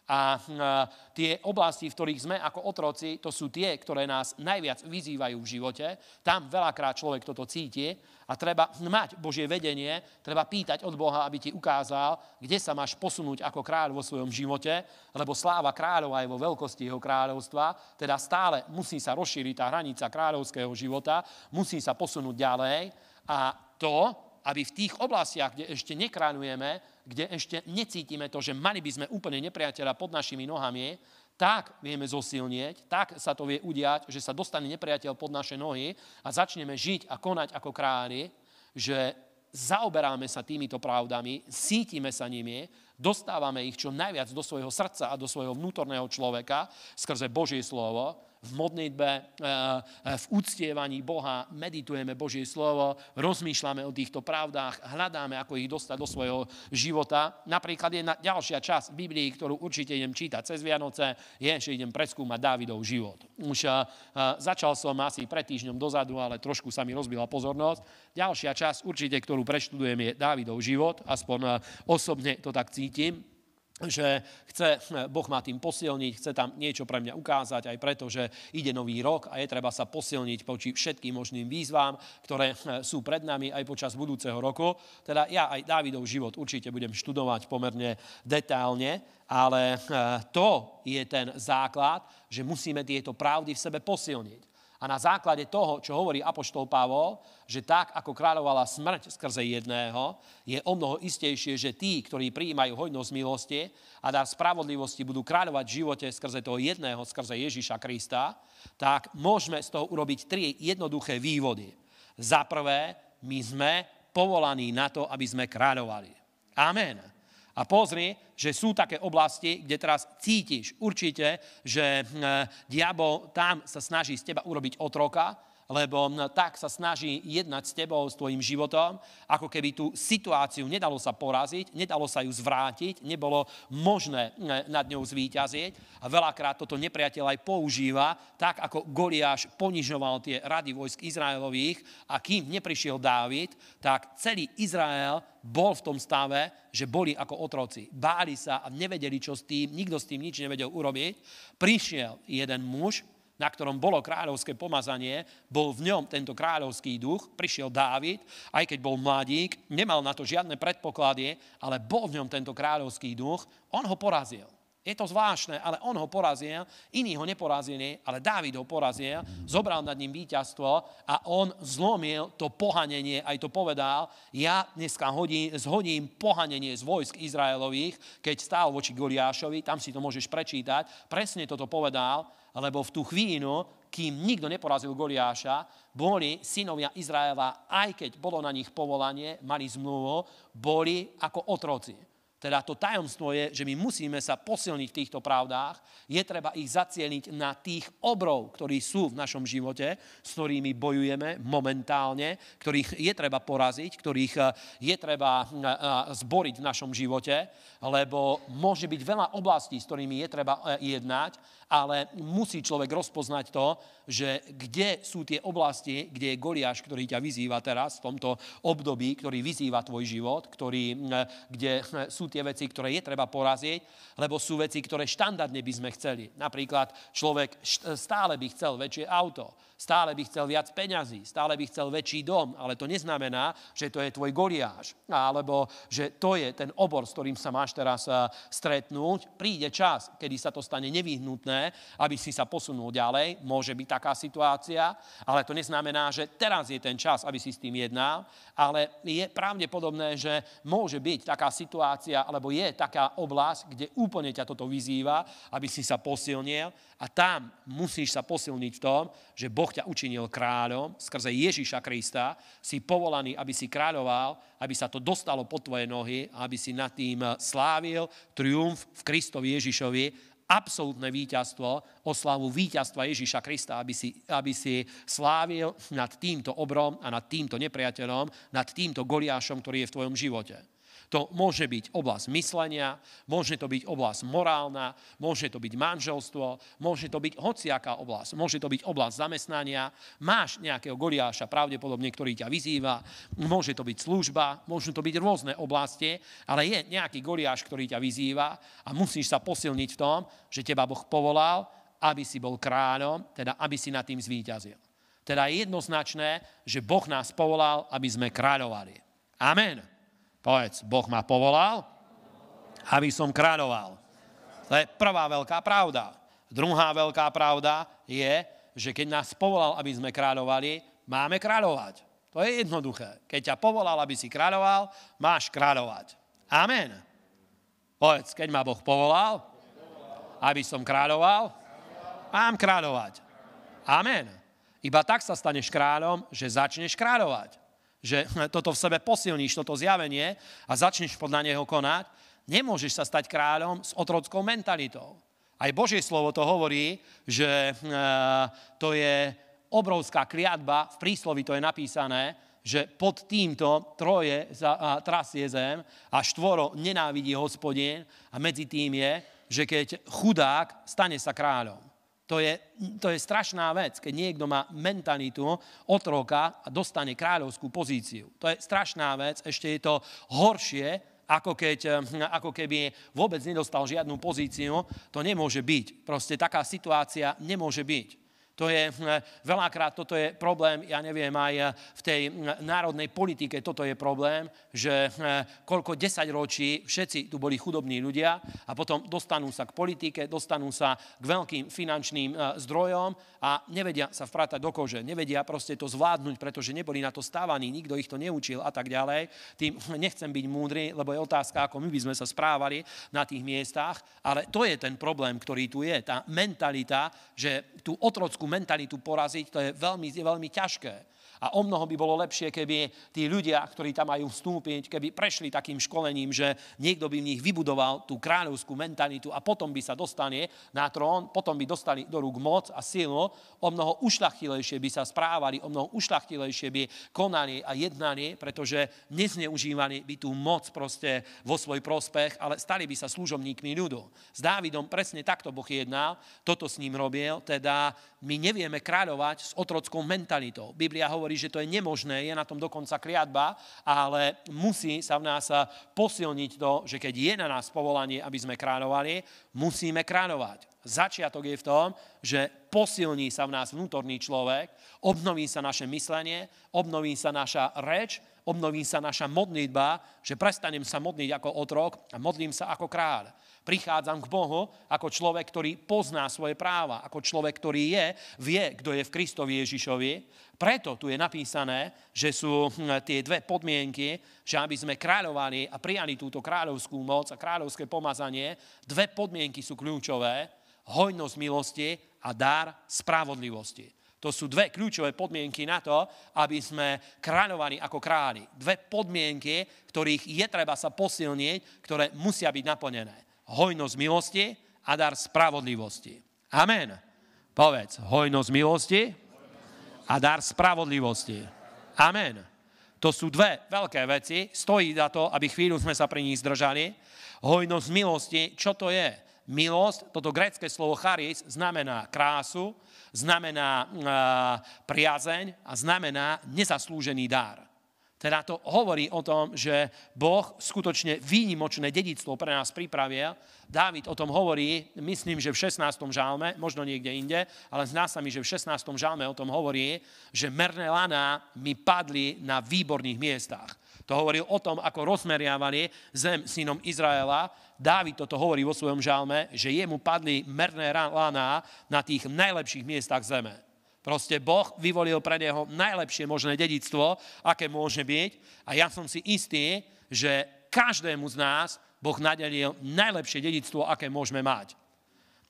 Hm, a tie oblasti, v ktorých sme ako otroci, to sú tie, ktoré nás najviac vyzývajú v živote. Tam veľakrát človek toto cíti a treba mať Božie vedenie, treba pýtať od Boha, aby ti ukázal, kde sa máš posunúť ako kráľ vo svojom živote, lebo sláva kráľova je vo veľkosti jeho kráľovstva, teda stále musí sa rozšíriť tá hranica kráľovského života, musí sa posunúť ďalej a to aby v tých oblastiach, kde ešte nekránujeme, kde ešte necítime to, že mali by sme úplne nepriateľa pod našimi nohami, tak vieme zosilnieť, tak sa to vie udiať, že sa dostane nepriateľ pod naše nohy a začneme žiť a konať ako králi, že zaoberáme sa týmito pravdami, sítime sa nimi, dostávame ich čo najviac do svojho srdca a do svojho vnútorného človeka skrze Božie slovo v modlitbe, e, e, v uctievaní Boha, meditujeme Božie slovo, rozmýšľame o týchto pravdách, hľadáme, ako ich dostať do svojho života. Napríklad je ďalšia časť Biblii, ktorú určite idem čítať cez Vianoce, je, že idem preskúmať Dávidov život. Už e, začal som asi pred týždňom dozadu, ale trošku sa mi rozbila pozornosť. Ďalšia časť určite, ktorú preštudujem, je Dávidov život, aspoň osobne to tak cítim že chce, Boh má tým posilniť, chce tam niečo pre mňa ukázať, aj preto, že ide nový rok a je treba sa posilniť poči všetkým možným výzvám, ktoré eh, sú pred nami aj počas budúceho roku. Teda ja aj Dávidov život určite budem študovať pomerne detálne, ale eh, to je ten základ, že musíme tieto pravdy v sebe posilniť. A na základe toho, čo hovorí Apoštol Pavol, že tak, ako kráľovala smrť skrze jedného, je o mnoho istejšie, že tí, ktorí prijímajú hojnosť milosti a dar spravodlivosti, budú kráľovať v živote skrze toho jedného, skrze Ježíša Krista, tak môžeme z toho urobiť tri jednoduché vývody. Za prvé, my sme povolaní na to, aby sme kráľovali. Amen. A pozri, že sú také oblasti, kde teraz cítiš určite, že eh, diabol tam sa snaží z teba urobiť otroka, lebo tak sa snaží jednať s tebou, s tvojim životom, ako keby tú situáciu nedalo sa poraziť, nedalo sa ju zvrátiť, nebolo možné nad ňou zvíťaziť. A veľakrát toto nepriateľ aj používa, tak ako Goliáš ponižoval tie rady vojsk Izraelových a kým neprišiel Dávid, tak celý Izrael bol v tom stave, že boli ako otroci. Báli sa a nevedeli, čo s tým, nikto s tým nič nevedel urobiť. Prišiel jeden muž, na ktorom bolo kráľovské pomazanie, bol v ňom tento kráľovský duch, prišiel Dávid, aj keď bol mladík, nemal na to žiadne predpoklady, ale bol v ňom tento kráľovský duch, on ho porazil. Je to zvláštne, ale on ho porazil, iní ho neporazili, ale Dávid ho porazil, zobral nad ním víťazstvo a on zlomil to pohanenie, aj to povedal, ja dneska hodím, zhodím pohanenie z vojsk Izraelových, keď stál voči Goliášovi, tam si to môžeš prečítať, presne toto povedal, lebo v tú chvíľu, kým nikto neporazil Goliáša, boli synovia Izraela, aj keď bolo na nich povolanie, mali zmluvu, boli ako otroci teda to tajomstvo je, že my musíme sa posilniť v týchto pravdách, je treba ich zacieliť na tých obrov, ktorí sú v našom živote, s ktorými bojujeme momentálne, ktorých je treba poraziť, ktorých eh, je treba eh, eh, zboriť v našom živote, lebo môže byť veľa oblastí, s ktorými je treba jednať, ale musí človek rozpoznať to, že kde sú tie oblasti, kde je Goliáš, ktorý ťa vyzýva teraz v tomto období, ktorý vyzýva tvoj život, ktorý, kde sú tie veci, ktoré je treba porazieť, lebo sú veci, ktoré štandardne by sme chceli. Napríklad človek stále by chcel väčšie auto, stále by chcel viac peňazí, stále by chcel väčší dom, ale to neznamená, že to je tvoj goliáš, alebo že to je ten obor, s ktorým sa máš teraz e, stretnúť. Príde čas, kedy sa to stane nevyhnutné, aby si sa posunul ďalej. Môže byť taká situácia, ale to neznamená, že teraz je ten čas, aby si s tým jednal, ale je pravdepodobné, že môže byť taká situácia, alebo je taká oblasť, kde úplne ťa toto vyzýva, aby si sa posilnil a tam musíš sa posilniť v tom, že Boh ťa učinil kráľom, skrze Ježíša Krista si povolaný, aby si kráľoval, aby sa to dostalo pod tvoje nohy a aby si nad tým slávil triumf v Kristovi Ježišovi absolútne víťazstvo, oslavu víťazstva Ježíša Krista, aby si, aby si slávil nad týmto obrom a nad týmto nepriateľom, nad týmto Goliášom, ktorý je v tvojom živote. To môže byť oblasť myslenia, môže to byť oblasť morálna, môže to byť manželstvo, môže to byť hociaká oblasť, môže to byť oblasť zamestnania, máš nejakého goliáša pravdepodobne, ktorý ťa vyzýva, môže to byť služba, môžu to byť rôzne oblasti, ale je nejaký goliáš, ktorý ťa vyzýva a musíš sa posilniť v tom, že teba Boh povolal, aby si bol kráľom, teda aby si nad tým zvíťazil. Teda je jednoznačné, že Boh nás povolal, aby sme kráľovali. Amen. Povedz, Boh ma povolal, aby som kráľoval. To je prvá veľká pravda. Druhá veľká pravda je, že keď nás povolal, aby sme kráľovali, máme kráľovať. To je jednoduché. Keď ťa povolal, aby si kráľoval, máš kráľovať. Amen. Povedz, keď ma Boh povolal, aby som kráľoval, mám kráľovať. Amen. Iba tak sa staneš kráľom, že začneš kráľovať že toto v sebe posilníš, toto zjavenie a začneš podľa neho konať, nemôžeš sa stať kráľom s otrockou mentalitou. Aj Božie slovo to hovorí, že eh, to je obrovská kliatba, v príslovi to je napísané, že pod týmto troje trasie zem a štvoro nenávidí hospodin a medzi tým je, že keď chudák stane sa kráľom. To je, to je strašná vec, keď niekto má mentalitu otroka a dostane kráľovskú pozíciu. To je strašná vec, ešte je to horšie, ako, keď, hm, ako keby vôbec nedostal žiadnu pozíciu. To nemôže byť. Proste taká situácia nemôže byť. To je hm, veľakrát, toto je problém, ja neviem, aj eh, v tej hm, národnej politike toto je problém, že hm, koľko desaťročí všetci tu boli chudobní ľudia a potom dostanú sa k politike, dostanú sa k veľkým finančným eh, zdrojom a nevedia sa vprátať do kože, nevedia proste to zvládnuť, pretože neboli na to stávaní, nikto ich to neučil a tak ďalej. Tým nechcem byť múdry, lebo je otázka, ako my by sme sa správali na tých miestach, ale to je ten problém, ktorý tu je, tá mentalita, že tú otrockú mentalitu poraziť, to je veľmi, je veľmi ťažké. A o mnoho by bolo lepšie, keby tí ľudia, ktorí tam majú vstúpiť, keby prešli takým školením, že niekto by v nich vybudoval tú kráľovskú mentalitu a potom by sa dostane na trón, potom by dostali do rúk moc a silu, o mnoho ušlachtilejšie by sa správali, o mnoho ušlachtilejšie by konali a jednali, pretože nezneužívali by tú moc proste vo svoj prospech, ale stali by sa služobníkmi ľudu. S Dávidom presne takto Boh jednal, toto s ním robil, teda my nevieme kráľovať s otrockou mentalitou. Biblia hovorí, hovorí, že to je nemožné, je na tom dokonca kliatba, ale musí sa v nás eh, posilniť to, že keď je na nás povolanie, aby sme kráľovali, musíme kráľovať. Začiatok je v tom, že posilní sa v nás vnútorný človek, obnoví sa naše myslenie, obnoví sa naša reč, obnoví sa naša modlitba, že prestanem sa modliť ako otrok a modlím sa ako kráľ prichádzam k Bohu ako človek, ktorý pozná svoje práva, ako človek, ktorý je, vie, kto je v Kristovi Ježišovi. Preto tu je napísané, že sú hm, tie dve podmienky, že aby sme kráľovali a prijali túto kráľovskú moc a kráľovské pomazanie, dve podmienky sú kľúčové. Hojnosť milosti a dar spravodlivosti. To sú dve kľúčové podmienky na to, aby sme kráľovali ako králi. Dve podmienky, ktorých je treba sa posilniť, ktoré musia byť naplnené hojnosť milosti a dar spravodlivosti. Amen. Povedz, hojnosť milosti a dar spravodlivosti. Amen. To sú dve veľké veci. Stojí za to, aby chvíľu sme sa pri nich zdržali. Hojnosť milosti, čo to je? Milosť, toto grecké slovo charis, znamená krásu, znamená e, priazeň a znamená nezaslúžený dar. Teda to hovorí o tom, že Boh skutočne výnimočné dedictvo pre nás pripravil. Dávid o tom hovorí, myslím, že v 16. žalme, možno niekde inde, ale zná sa mi, že v 16. žalme o tom hovorí, že merné lana mi padli na výborných miestach. To hovoril o tom, ako rozmeriavali zem synom Izraela. Dávid toto hovorí vo svojom žalme, že jemu padli merné lana na tých najlepších miestach zeme. Proste Boh vyvolil pre neho najlepšie možné dedictvo, aké môže byť. A ja som si istý, že každému z nás Boh nadelil najlepšie dedictvo, aké môžeme mať.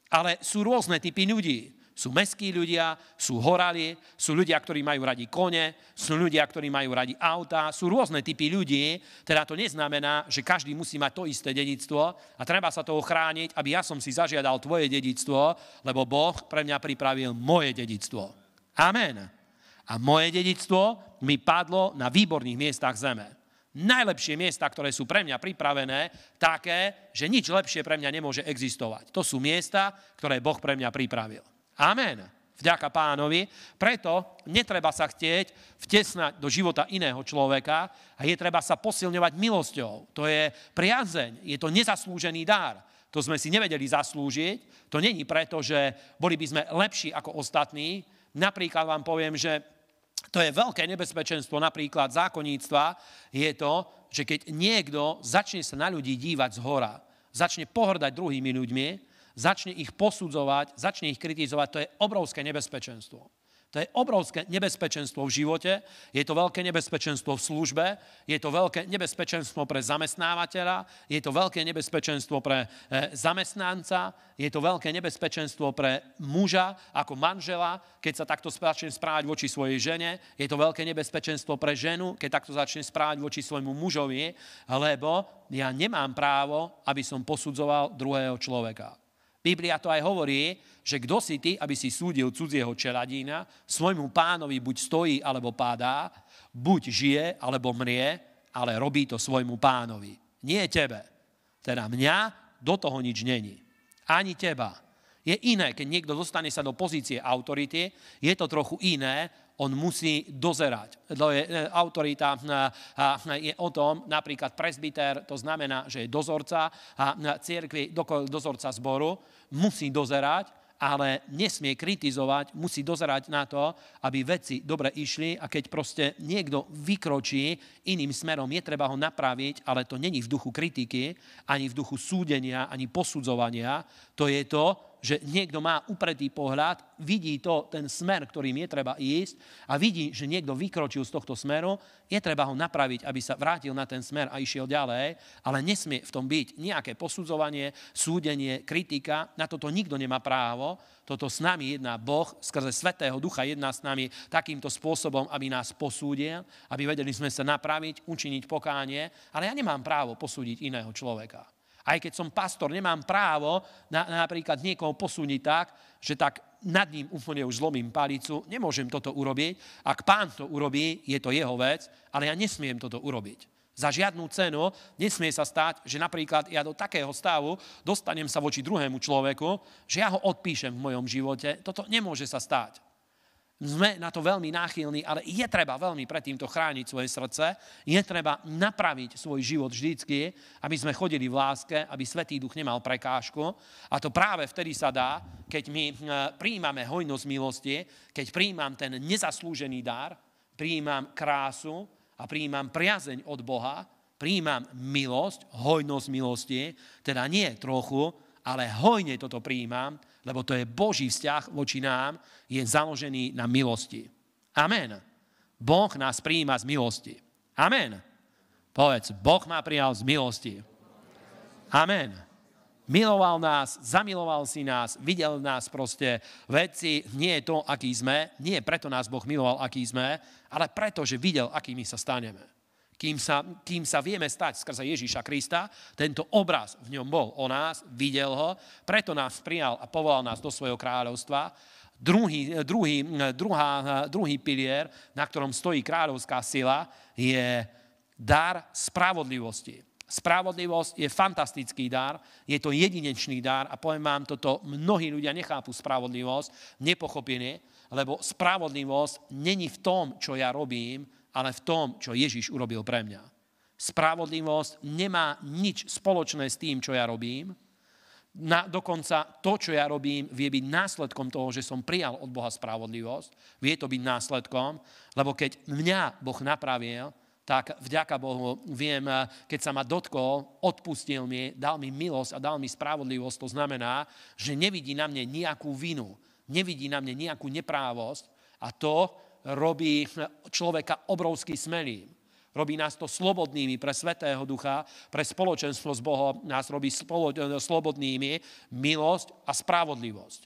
Ale sú rôzne typy ľudí. Sú meskí ľudia, sú horali, sú ľudia, ktorí majú radi kone, sú ľudia, ktorí majú radi auta, sú rôzne typy ľudí, teda to neznamená, že každý musí mať to isté dedictvo a treba sa toho chrániť, aby ja som si zažiadal tvoje dedictvo, lebo Boh pre mňa pripravil moje dedictvo. Amen. A moje dedictvo mi padlo na výborných miestach zeme. Najlepšie miesta, ktoré sú pre mňa pripravené, také, že nič lepšie pre mňa nemôže existovať. To sú miesta, ktoré Boh pre mňa pripravil. Amen. Vďaka pánovi. Preto netreba sa chcieť vtesnať do života iného človeka a je treba sa posilňovať milosťou. To je priazeň, je to nezaslúžený dar. To sme si nevedeli zaslúžiť. To není preto, že boli by sme lepší ako ostatní, Napríklad vám poviem, že to je veľké nebezpečenstvo napríklad zákonníctva, je to, že keď niekto začne sa na ľudí dívať z hora, začne pohrdať druhými ľuďmi, začne ich posudzovať, začne ich kritizovať, to je obrovské nebezpečenstvo. To je obrovské nebezpečenstvo v živote, je to veľké nebezpečenstvo v službe, je to veľké nebezpečenstvo pre zamestnávateľa, je to veľké nebezpečenstvo pre e, zamestnanca, je to veľké nebezpečenstvo pre muža ako manžela, keď sa takto začne správať voči svojej žene, je to veľké nebezpečenstvo pre ženu, keď takto začne správať voči svojmu mužovi, lebo ja nemám právo, aby som posudzoval druhého človeka. Biblia to aj hovorí, že kto si ty, aby si súdil cudzieho čeladína, svojmu pánovi buď stojí alebo pádá, buď žije alebo mrie, ale robí to svojmu pánovi. Nie tebe. Teda mňa do toho nič není. Ani teba. Je iné, keď niekto dostane sa do pozície autority, je to trochu iné, on musí dozerať. E, autorita e, e, je o tom, napríklad presbyter, to znamená, že je dozorca a církvi, dozorca zboru, musí dozerať, ale nesmie kritizovať, musí dozerať na to, aby veci dobre išli a keď proste niekto vykročí iným smerom, je treba ho napraviť, ale to není v duchu kritiky, ani v duchu súdenia, ani posudzovania. To je to, že niekto má upretý pohľad, vidí to ten smer, ktorým je treba ísť a vidí, že niekto vykročil z tohto smeru, je treba ho napraviť, aby sa vrátil na ten smer a išiel ďalej, ale nesmie v tom byť nejaké posudzovanie, súdenie, kritika, na toto nikto nemá právo, toto s nami jedná Boh, skrze Svetého Ducha jedná s nami takýmto spôsobom, aby nás posúdil, aby vedeli sme sa napraviť, učiniť pokánie, ale ja nemám právo posúdiť iného človeka. Aj keď som pastor, nemám právo na, napríklad niekoho posuniť tak, že tak nad ním úplne už zlomím palicu. Nemôžem toto urobiť. Ak pán to urobí, je to jeho vec, ale ja nesmiem toto urobiť. Za žiadnu cenu nesmie sa stať, že napríklad ja do takého stavu dostanem sa voči druhému človeku, že ja ho odpíšem v mojom živote. Toto nemôže sa stať. Sme na to veľmi náchylní, ale je treba veľmi predtýmto chrániť svoje srdce, je treba napraviť svoj život vždycky, aby sme chodili v láske, aby Svetý Duch nemal prekážku. A to práve vtedy sa dá, keď my hm, príjmame hojnosť milosti, keď príjmam ten nezaslúžený dar, príjmam krásu a príjmam priazeň od Boha, príjmam milosť, hojnosť milosti, teda nie trochu, ale hojne toto príjmam lebo to je Boží vzťah voči nám, je založený na milosti. Amen. Boh nás prijíma z milosti. Amen. Povedz, Boh ma prijal z milosti. Amen. Miloval nás, zamiloval si nás, videl nás proste. Veci nie je to, aký sme, nie preto nás Boh miloval, aký sme, ale preto, že videl, akými sa staneme kým sa, kým sa vieme stať skrze Ježíša Krista, tento obraz v ňom bol o nás, videl ho, preto nás prijal a povolal nás do svojho kráľovstva. Druhý, druhý, druhá, druhý pilier, na ktorom stojí kráľovská sila, je dar spravodlivosti. Spravodlivosť je fantastický dar, je to jedinečný dar a poviem vám toto, mnohí ľudia nechápu spravodlivosť, nepochopili, lebo spravodlivosť není v tom, čo ja robím, ale v tom, čo Ježiš urobil pre mňa. Spravodlivosť nemá nič spoločné s tým, čo ja robím. Na, dokonca to, čo ja robím, vie byť následkom toho, že som prijal od Boha spravodlivosť. Vie to byť následkom, lebo keď mňa Boh napravil, tak vďaka Bohu viem, keď sa ma dotkol, odpustil mi, dal mi milosť a dal mi spravodlivosť. To znamená, že nevidí na mne nejakú vinu, nevidí na mne nejakú neprávosť a to robí človeka obrovský smelým. Robí nás to slobodnými pre Svetého Ducha, pre spoločenstvo s Bohom nás robí slobodnými milosť a spravodlivosť.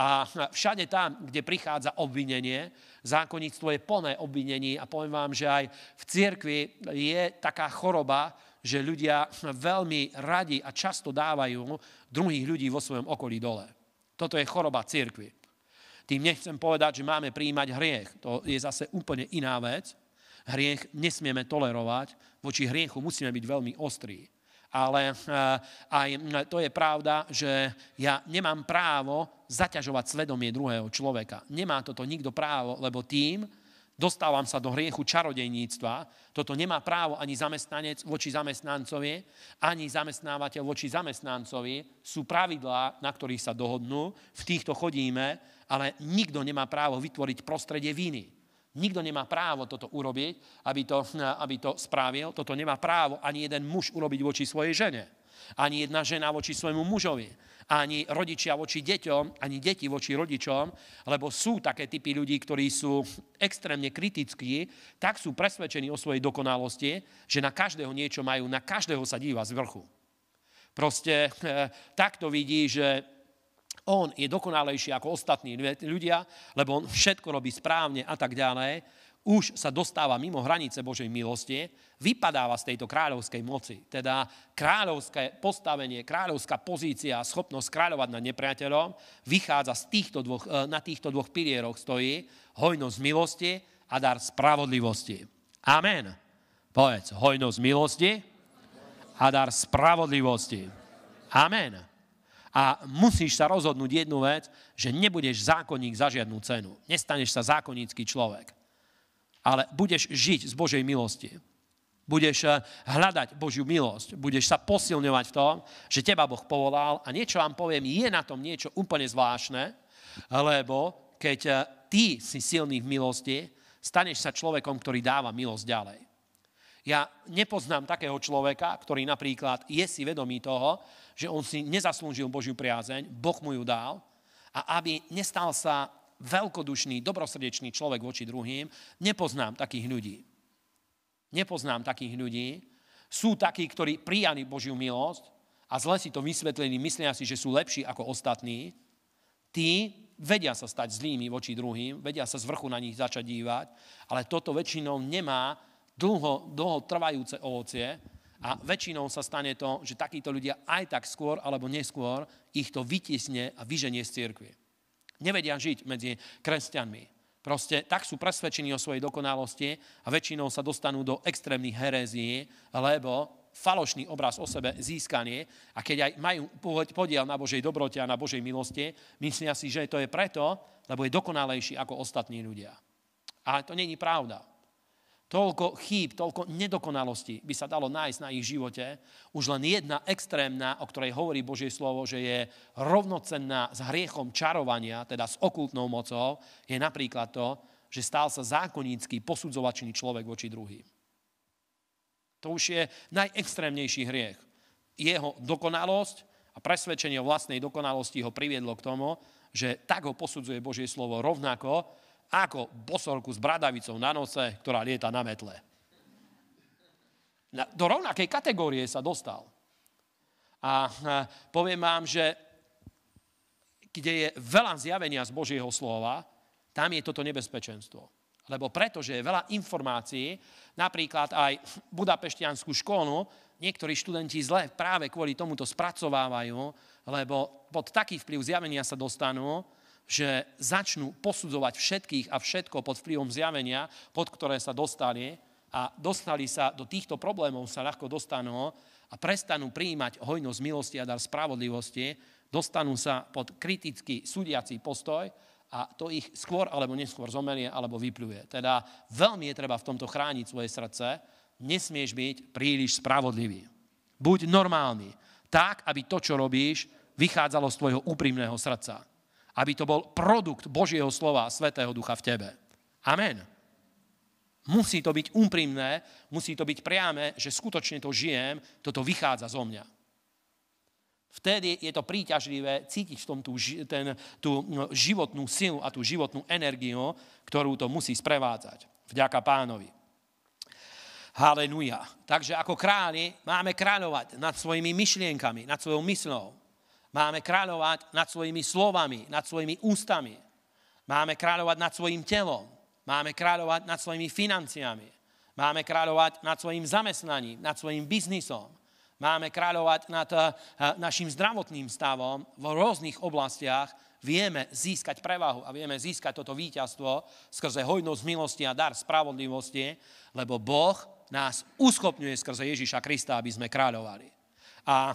A všade tam, kde prichádza obvinenie, zákonníctvo je plné obvinení a poviem vám, že aj v cirkvi je taká choroba, že ľudia veľmi radi a často dávajú druhých ľudí vo svojom okolí dole. Toto je choroba cirkvi. Tým nechcem povedať, že máme prijímať hriech. To je zase úplne iná vec. Hriech nesmieme tolerovať. Voči hriechu musíme byť veľmi ostrí. Ale eh, aj to je pravda, že ja nemám právo zaťažovať svedomie druhého človeka. Nemá toto nikto právo, lebo tým, dostávam sa do hriechu čarodejníctva. Toto nemá právo ani zamestnanec voči zamestnancovi, ani zamestnávateľ voči zamestnancovi. Sú pravidlá, na ktorých sa dohodnú, v týchto chodíme ale nikto nemá právo vytvoriť prostredie viny. Nikto nemá právo toto urobiť, aby to, aby to spravil. Toto nemá právo ani jeden muž urobiť voči svojej žene. Ani jedna žena voči svojmu mužovi. Ani rodičia voči deťom, ani deti voči rodičom, lebo sú také typy ľudí, ktorí sú extrémne kritickí, tak sú presvedčení o svojej dokonalosti, že na každého niečo majú, na každého sa díva z vrchu. Proste eh, takto vidí, že on je dokonalejší ako ostatní ľudia, lebo on všetko robí správne a tak ďalej, už sa dostáva mimo hranice Božej milosti, vypadáva z tejto kráľovskej moci. Teda kráľovské postavenie, kráľovská pozícia, schopnosť kráľovať nad nepriateľom vychádza z týchto dvoch, e, na týchto dvoch pilieroch stojí hojnosť milosti a dar spravodlivosti. Amen. Povedz, hojnosť milosti a dar spravodlivosti. Amen. A musíš sa rozhodnúť jednu vec, že nebudeš zákonník za žiadnu cenu. Nestaneš sa zákonnícky človek. Ale budeš žiť z Božej milosti. Budeš eh, hľadať Božiu milosť. Budeš sa posilňovať v tom, že teba Boh povolal. A niečo vám poviem, je na tom niečo úplne zvláštne, lebo keď eh, ty si silný v milosti, staneš sa človekom, ktorý dáva milosť ďalej. Ja nepoznám takého človeka, ktorý napríklad je si vedomý toho, že on si nezaslúžil Božiu priazeň, Boh mu ju dal a aby nestal sa veľkodušný, dobrosrdečný človek voči druhým, nepoznám takých ľudí. Nepoznám takých ľudí. Sú takí, ktorí prijali Božiu milosť a zle si to vysvetlili, myslia si, že sú lepší ako ostatní. Tí vedia sa stať zlými voči druhým, vedia sa z vrchu na nich začať dívať, ale toto väčšinou nemá dlho, dlho trvajúce ovocie a väčšinou sa stane to, že takíto ľudia aj tak skôr alebo neskôr ich to vytisne a vyženie z církvy. Nevedia žiť medzi kresťanmi. Proste tak sú presvedčení o svojej dokonalosti a väčšinou sa dostanú do extrémnych herezií, lebo falošný obraz o sebe získanie a keď aj majú podiel na Božej dobrote a na Božej milosti, myslia si, že to je preto, lebo je dokonalejší ako ostatní ľudia. A to není pravda. Toľko chýb, toľko nedokonalostí by sa dalo nájsť na ich živote. Už len jedna extrémna, o ktorej hovorí Božie slovo, že je rovnocenná s hriechom čarovania, teda s okultnou mocou, je napríklad to, že stal sa zákonnícky posudzovačný človek voči druhým. To už je najextrémnejší hriech. Jeho dokonalosť a presvedčenie o vlastnej dokonalosti ho priviedlo k tomu, že tak ho posudzuje Božie slovo rovnako, ako bosorku s bradavicou na nose, ktorá lieta na metle. Do rovnakej kategórie sa dostal. A poviem vám, že kde je veľa zjavenia z Božieho slova, tam je toto nebezpečenstvo. Lebo preto, že je veľa informácií, napríklad aj budapeštianskú školu, niektorí študenti zle práve kvôli tomuto spracovávajú, lebo pod taký vplyv zjavenia sa dostanú, že začnú posudzovať všetkých a všetko pod vplyvom zjavenia, pod ktoré sa dostali a dostali sa do týchto problémov, sa ľahko dostanú a prestanú prijímať hojnosť milosti a dar spravodlivosti, dostanú sa pod kritický súdiací postoj a to ich skôr alebo neskôr zomelie alebo vypluje. Teda veľmi je treba v tomto chrániť svoje srdce. Nesmieš byť príliš spravodlivý. Buď normálny, tak, aby to, čo robíš, vychádzalo z tvojho úprimného srdca aby to bol produkt Božieho slova a Svetého Ducha v tebe. Amen. Musí to byť úprimné, musí to byť priame, že skutočne to žijem, toto vychádza zo mňa. Vtedy je to príťažlivé cítiť v tom tú, ten, tú životnú silu a tú životnú energiu, ktorú to musí sprevádzať. Vďaka pánovi. Halenuja. Takže ako králi máme kráľovať nad svojimi myšlienkami, nad svojou myslou. Máme kráľovať nad svojimi slovami, nad svojimi ústami. Máme kráľovať nad svojim telom. Máme kráľovať nad svojimi financiami. Máme kráľovať nad svojim zamestnaním, nad svojim biznisom. Máme kráľovať nad eh, našim zdravotným stavom v rôznych oblastiach. Vieme získať prevahu a vieme získať toto víťazstvo skrze hojnosť milosti a dar spravodlivosti, lebo Boh nás uschopňuje skrze Ježíša Krista, aby sme kráľovali a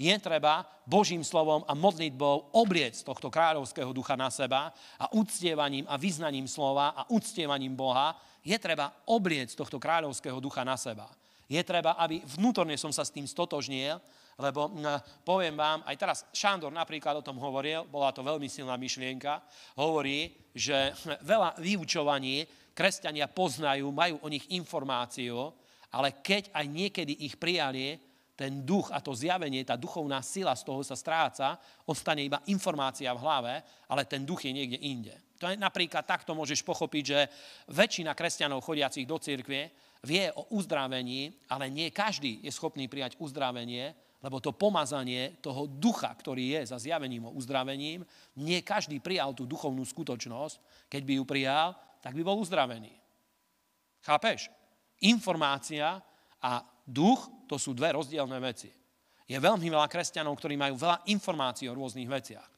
je treba Božím slovom a modlitbou obliec tohto kráľovského ducha na seba a uctievaním a vyznaním slova a uctievaním Boha je treba obliec tohto kráľovského ducha na seba. Je treba, aby vnútorne som sa s tým stotožnil, lebo poviem vám, aj teraz Šándor napríklad o tom hovoril, bola to veľmi silná myšlienka, hovorí, že veľa vyučovaní kresťania poznajú, majú o nich informáciu, ale keď aj niekedy ich prijali, ten duch a to zjavenie, tá duchovná sila z toho sa stráca, ostane iba informácia v hlave, ale ten duch je niekde inde. To je napríklad takto môžeš pochopiť, že väčšina kresťanov chodiacich do cirkve vie o uzdravení, ale nie každý je schopný prijať uzdravenie, lebo to pomazanie toho ducha, ktorý je za zjavením o uzdravením, nie každý prijal tú duchovnú skutočnosť. Keď by ju prijal, tak by bol uzdravený. Chápeš? Informácia a duch, to sú dve rozdielne veci. Je veľmi veľa kresťanov, ktorí majú veľa informácií o rôznych veciach.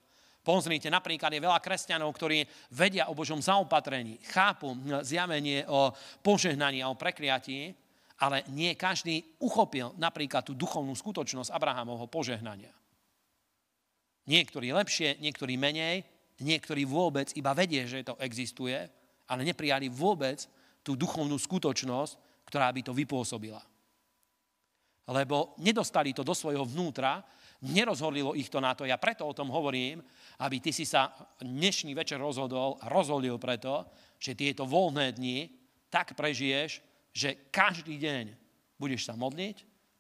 Pozrite, napríklad je veľa kresťanov, ktorí vedia o Božom zaopatrení, chápu zjavenie o požehnaní a o prekliatí, ale nie každý uchopil napríklad tú duchovnú skutočnosť Abrahamovho požehnania. Niektorí lepšie, niektorí menej, niektorí vôbec iba vedie, že to existuje, ale neprijali vôbec tú duchovnú skutočnosť, ktorá by to vypôsobila lebo nedostali to do svojho vnútra, nerozhodlilo ich to na to. Ja preto o tom hovorím, aby ty si sa dnešný večer rozhodol, rozhodil preto, že tieto voľné dni tak prežiješ, že každý deň budeš sa modliť,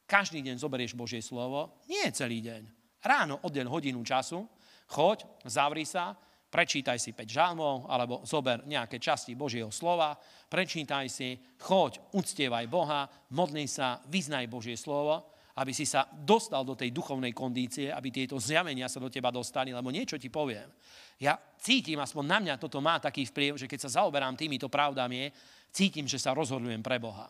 každý deň zoberieš Božie slovo, nie celý deň. Ráno oddeň hodinu času, choď, zavri sa, prečítaj si 5 žalmov, alebo zober nejaké časti Božieho slova, prečítaj si, choď, uctievaj Boha, modli sa, vyznaj Božie slovo, aby si sa dostal do tej duchovnej kondície, aby tieto zjavenia sa do teba dostali, lebo niečo ti poviem. Ja cítim, aspoň na mňa toto má taký vplyv, že keď sa zaoberám týmito pravdami, cítim, že sa rozhodujem pre Boha.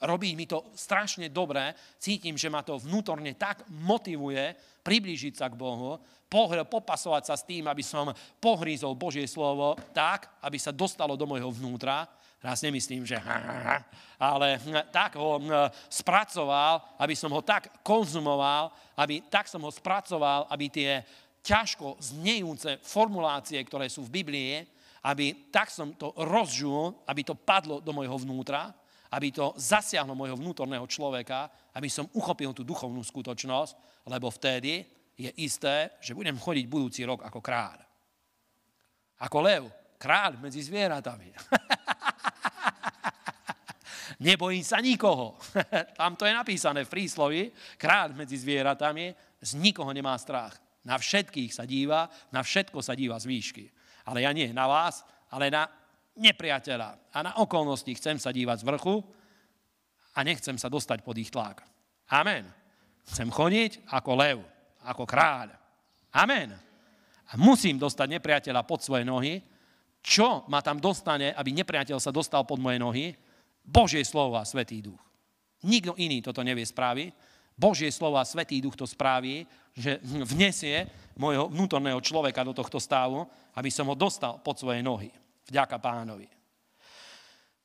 Robí mi to strašne dobre, cítim, že ma to vnútorne tak motivuje, priblížiť sa k Bohu, pohr- popasovať sa s tým, aby som pohrízol Božie slovo tak, aby sa dostalo do mojho vnútra. Raz nemyslím, že ale hm, tak ho hm, spracoval, aby som ho tak konzumoval, aby tak som ho spracoval, aby tie ťažko znejúce formulácie, ktoré sú v Biblii, aby tak som to rozžul, aby to padlo do mojho vnútra aby to zasiahlo môjho vnútorného človeka, aby som uchopil tú duchovnú skutočnosť, lebo vtedy je isté, že budem chodiť budúci rok ako kráľ. Ako lev, kráľ medzi zvieratami. Nebojím sa nikoho. Tam to je napísané v príslovi. Kráľ medzi zvieratami z nikoho nemá strach. Na všetkých sa díva, na všetko sa díva z výšky. Ale ja nie na vás, ale na nepriateľa. A na okolnosti chcem sa dívať z vrchu a nechcem sa dostať pod ich tlak. Amen. Chcem chodiť ako lev, ako kráľ. Amen. A musím dostať nepriateľa pod svoje nohy. Čo ma tam dostane, aby nepriateľ sa dostal pod moje nohy? Božie slovo a Svetý duch. Nikto iný toto nevie spraviť. Božie slovo a Svetý duch to spraví, že vnesie môjho vnútorného človeka do tohto stavu, aby som ho dostal pod svoje nohy. Vďaka pánovi.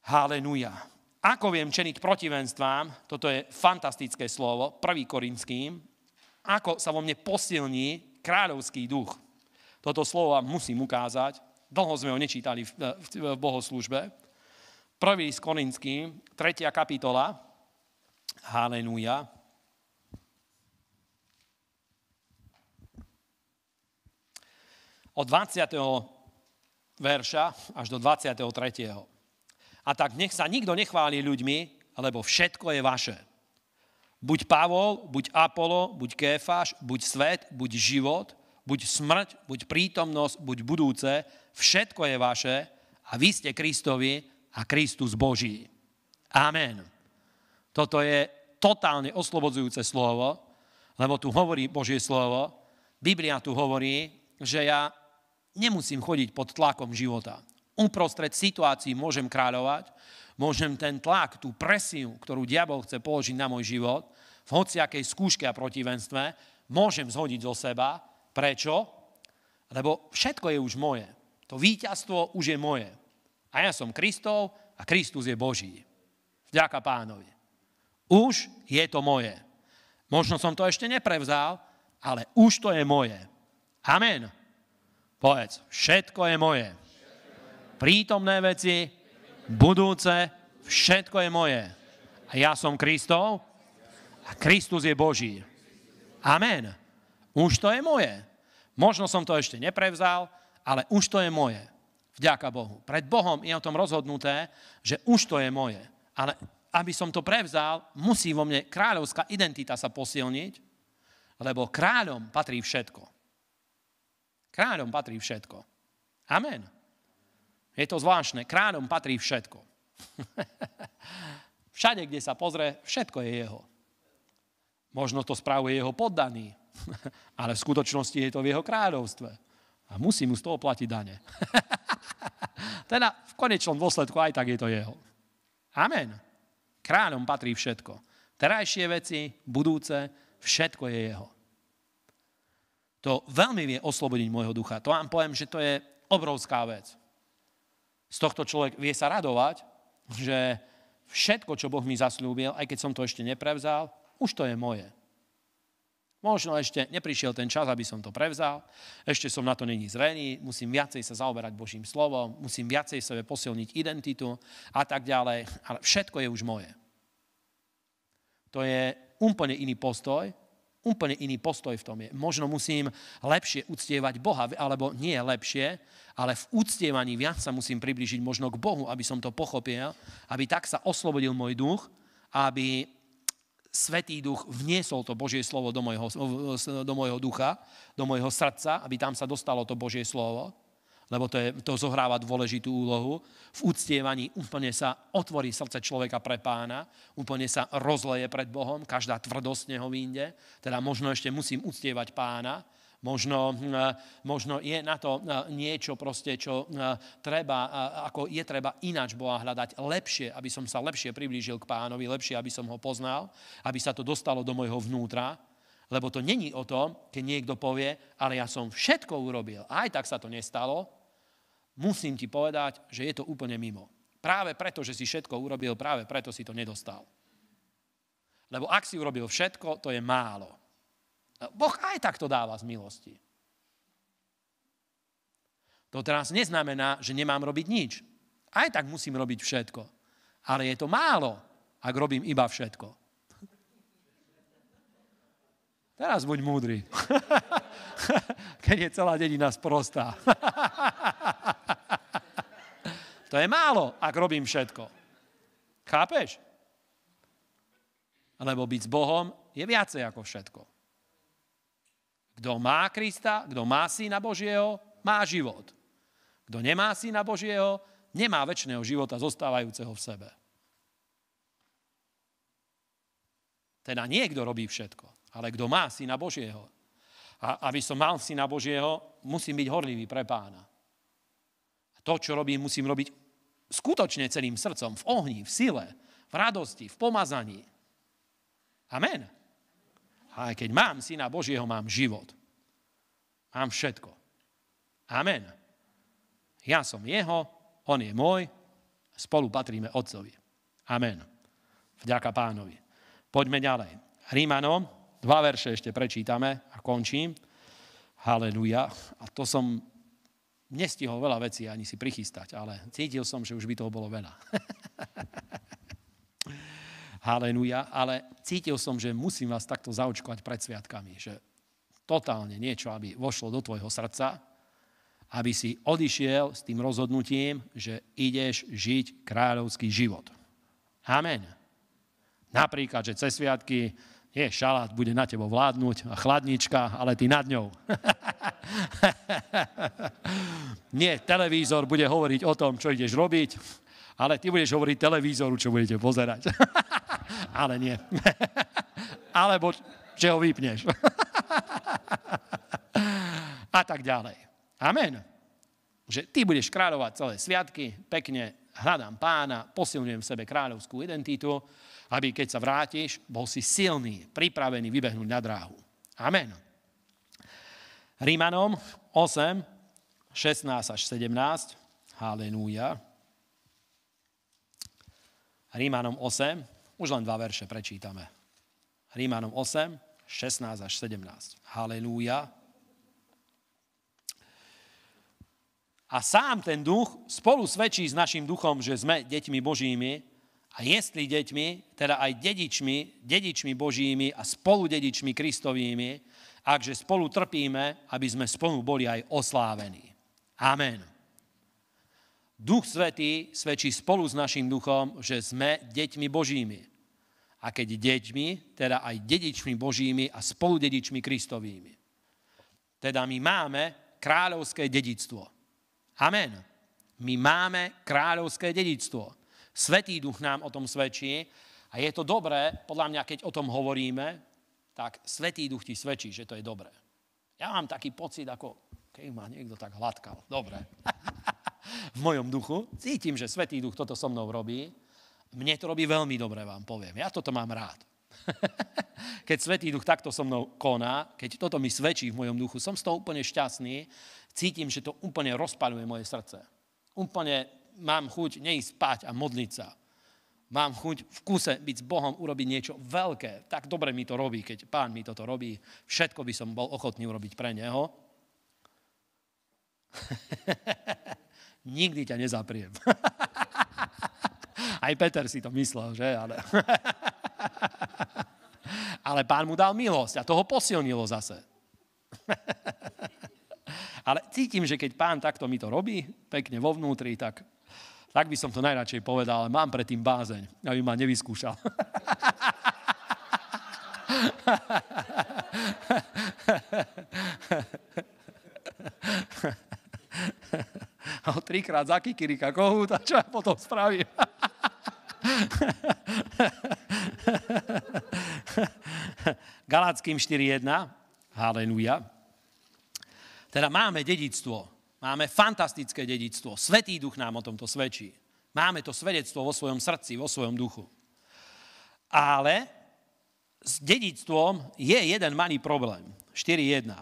Halenuja. Ako viem čeniť protivenstvám, toto je fantastické slovo, prvý Korinským, ako sa vo mne posilní kráľovský duch. Toto slovo vám musím ukázať. Dlho sme ho nečítali v, v, v bohoslužbe. Prvý s Korinským, 3. kapitola. Halenúja. Od 20 verša až do 23. A tak nech sa nikto nechváli ľuďmi, lebo všetko je vaše. Buď Pavol, buď Apolo, buď Kéfáš, buď svet, buď život, buď smrť, buď prítomnosť, buď budúce, všetko je vaše a vy ste Kristovi a Kristus Boží. Amen. Toto je totálne oslobodzujúce slovo, lebo tu hovorí Božie slovo. Biblia tu hovorí, že ja nemusím chodiť pod tlakom života. Uprostred situácií môžem kráľovať, môžem ten tlak, tú presiu, ktorú diabol chce položiť na môj život, v hociakej skúške a protivenstve, môžem zhodiť zo seba. Prečo? Lebo všetko je už moje. To víťazstvo už je moje. A ja som Kristov a Kristus je Boží. Vďaka pánovi. Už je to moje. Možno som to ešte neprevzal, ale už to je moje. Amen. Povedz, všetko je moje. Prítomné veci, budúce, všetko je moje. A ja som Kristov a Kristus je Boží. Amen. Už to je moje. Možno som to ešte neprevzal, ale už to je moje. Vďaka Bohu. Pred Bohom je o tom rozhodnuté, že už to je moje. Ale aby som to prevzal, musí vo mne kráľovská identita sa posilniť, lebo kráľom patrí všetko. Kráľom patrí všetko. Amen. Je to zvláštne. Kráľom patrí všetko. Všade, kde sa pozrie, všetko je jeho. Možno to spravuje jeho poddaný, ale v skutočnosti je to v jeho kráľovstve. A musí mu z toho platiť dane. teda v konečnom dôsledku aj tak je to jeho. Amen. Kráľom patrí všetko. Terajšie veci, budúce, všetko je jeho. To veľmi vie oslobodiť môjho ducha. To vám poviem, že to je obrovská vec. Z tohto človek vie sa radovať, že všetko, čo Boh mi zasľúbil, aj keď som to ešte neprevzal, už to je moje. Možno ešte neprišiel ten čas, aby som to prevzal. Ešte som na to není zrený, musím viacej sa zaoberať Božím slovom, musím viacej sebe posilniť identitu a tak ďalej. Ale všetko je už moje. To je úplne iný postoj, Úplne iný postoj v tom je. Možno musím lepšie uctievať Boha, alebo nie lepšie, ale v uctievaní viac sa musím priblížiť možno k Bohu, aby som to pochopil, aby tak sa oslobodil môj duch, aby Svetý duch vniesol to Božie slovo do môjho, do môjho ducha, do môjho srdca, aby tam sa dostalo to Božie slovo lebo to, je, to zohráva dôležitú úlohu. V uctievaní úplne sa otvorí srdce človeka pre pána, úplne sa rozleje pred Bohom, každá tvrdosť neho vynde, teda možno ešte musím uctievať pána, Možno, eh, možno je na to eh, niečo proste, čo eh, treba, ako je treba ináč Boha hľadať lepšie, aby som sa lepšie priblížil k pánovi, lepšie, aby som ho poznal, aby sa to dostalo do mojho vnútra. Lebo to není o tom, keď niekto povie, ale ja som všetko urobil a aj tak sa to nestalo, musím ti povedať, že je to úplne mimo. Práve preto, že si všetko urobil, práve preto si to nedostal. Lebo ak si urobil všetko, to je málo. Boh aj tak to dáva z milosti. To teraz neznamená, že nemám robiť nič. Aj tak musím robiť všetko. Ale je to málo, ak robím iba všetko. Teraz buď múdry. Keď je celá dedina sprostá. to je málo, ak robím všetko. Chápeš? Lebo byť s Bohom je viacej ako všetko. Kto má Krista, kto má Syna Božieho, má život. Kto nemá Syna Božieho, nemá väčšného života zostávajúceho v sebe. Teda niekto robí všetko. Ale kto má syna Božieho? A aby som mal syna Božieho, musím byť horlivý pre pána. A to, čo robím, musím robiť skutočne celým srdcom, v ohni, v sile, v radosti, v pomazaní. Amen. A aj keď mám syna Božieho, mám život. Mám všetko. Amen. Ja som jeho, on je môj, spolu patríme Otcovi. Amen. Vďaka pánovi. Poďme ďalej. Rímanom dva verše ešte prečítame a končím. Haleluja. A to som nestihol veľa vecí ani si prichystať, ale cítil som, že už by toho bolo veľa. Haleluja. Ale cítil som, že musím vás takto zaočkovať pred sviatkami, že totálne niečo, aby vošlo do tvojho srdca, aby si odišiel s tým rozhodnutím, že ideš žiť kráľovský život. Amen. Napríklad, že cez sviatky nie, šalát bude na tebo vládnuť a chladnička, ale ty nad ňou. Nie, televízor bude hovoriť o tom, čo ideš robiť, ale ty budeš hovoriť televízoru, čo budete pozerať. ale nie. Alebo že ho vypneš. a tak ďalej. Amen. Že ty budeš kráľovať celé sviatky, pekne hľadám pána, posilňujem v sebe kráľovskú identitu aby keď sa vrátiš, bol si silný, pripravený vybehnúť na dráhu. Amen. Rímanom 8, 16 až 17. Halenúja. Rímanom 8, už len dva verše prečítame. Rímanom 8, 16 až 17. Halenúja. A sám ten duch spolu svedčí s našim duchom, že sme deťmi Božími, a jestli deťmi, teda aj dedičmi, dedičmi Božími a spoludedičmi Kristovými, akže spolu trpíme, aby sme spolu boli aj oslávení. Amen. Duch Svetý svedčí spolu s našim duchom, že sme deťmi Božími. A keď deťmi, teda aj dedičmi Božími a spoludedičmi Kristovými. Teda my máme kráľovské dedictvo. Amen. My máme kráľovské dedictvo. Svetý duch nám o tom svedčí a je to dobré, podľa mňa, keď o tom hovoríme, tak Svetý duch ti svedčí, že to je dobré. Ja mám taký pocit, ako keď ma niekto tak hladkal. Dobre. v mojom duchu. Cítim, že Svetý duch toto so mnou robí. Mne to robí veľmi dobre, vám poviem. Ja toto mám rád. keď Svetý duch takto so mnou koná, keď toto mi svedčí v mojom duchu, som z toho úplne šťastný. Cítim, že to úplne rozpaľuje moje srdce. Úplne mám chuť neísť spať a modliť sa. Mám chuť v kuse byť s Bohom, urobiť niečo veľké. Tak dobre mi to robí, keď pán mi toto robí. Všetko by som bol ochotný urobiť pre neho. Nikdy ťa nezapriem. Aj Peter si to myslel, že? Ale... Ale pán mu dal milosť a toho posilnilo zase. Ale cítim, že keď pán takto mi to robí, pekne vo vnútri, tak, tak by som to najradšej povedal, ale mám predtým bázeň, aby ma nevyskúšal. A ho trikrát za kohút a čo ja potom spravím? Galáckým 4.1. Halenúja. Teda máme dedictvo, máme fantastické dedictvo. Svetý duch nám o tomto svedčí. Máme to svedectvo vo svojom srdci, vo svojom duchu. Ale s dedictvom je jeden malý problém. 4.1.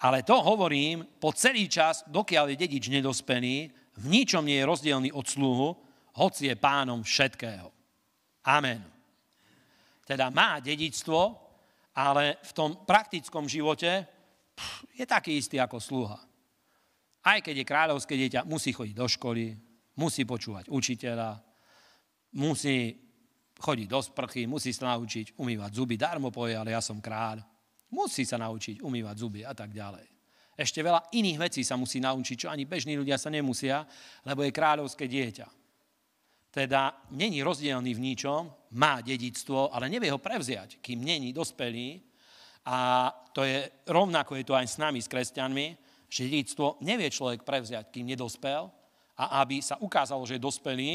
Ale to hovorím po celý čas, dokiaľ je dedič nedospený, v ničom nie je rozdielný od sluhu, hoci je pánom všetkého. Amen. Teda má dedictvo, ale v tom praktickom živote je taký istý ako sluha. Aj keď je kráľovské dieťa, musí chodiť do školy, musí počúvať učiteľa, musí chodiť do sprchy, musí sa naučiť umývať zuby. Darmo povie, ale ja som kráľ. Musí sa naučiť umývať zuby a tak ďalej. Ešte veľa iných vecí sa musí naučiť, čo ani bežní ľudia sa nemusia, lebo je kráľovské dieťa. Teda není rozdielný v ničom, má dedictvo, ale nevie ho prevziať, kým není dospelý, a to je rovnako je to aj s nami, s kresťanmi, že dedictvo nevie človek prevziať, kým nedospel a aby sa ukázalo, že je dospelý,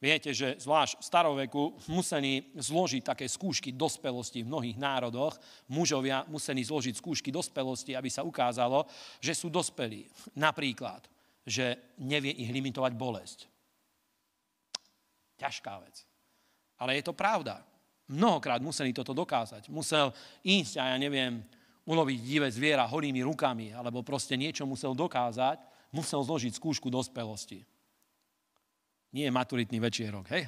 viete, že zvlášť v staroveku museli zložiť také skúšky dospelosti v mnohých národoch, mužovia museli zložiť skúšky dospelosti, aby sa ukázalo, že sú dospelí. Napríklad, že nevie ich limitovať bolesť. Ťažká vec. Ale je to pravda mnohokrát museli toto dokázať. Musel ísť a ja neviem, uloviť divé zviera holými rukami, alebo proste niečo musel dokázať, musel zložiť skúšku dospelosti. Nie je maturitný večierok, hej?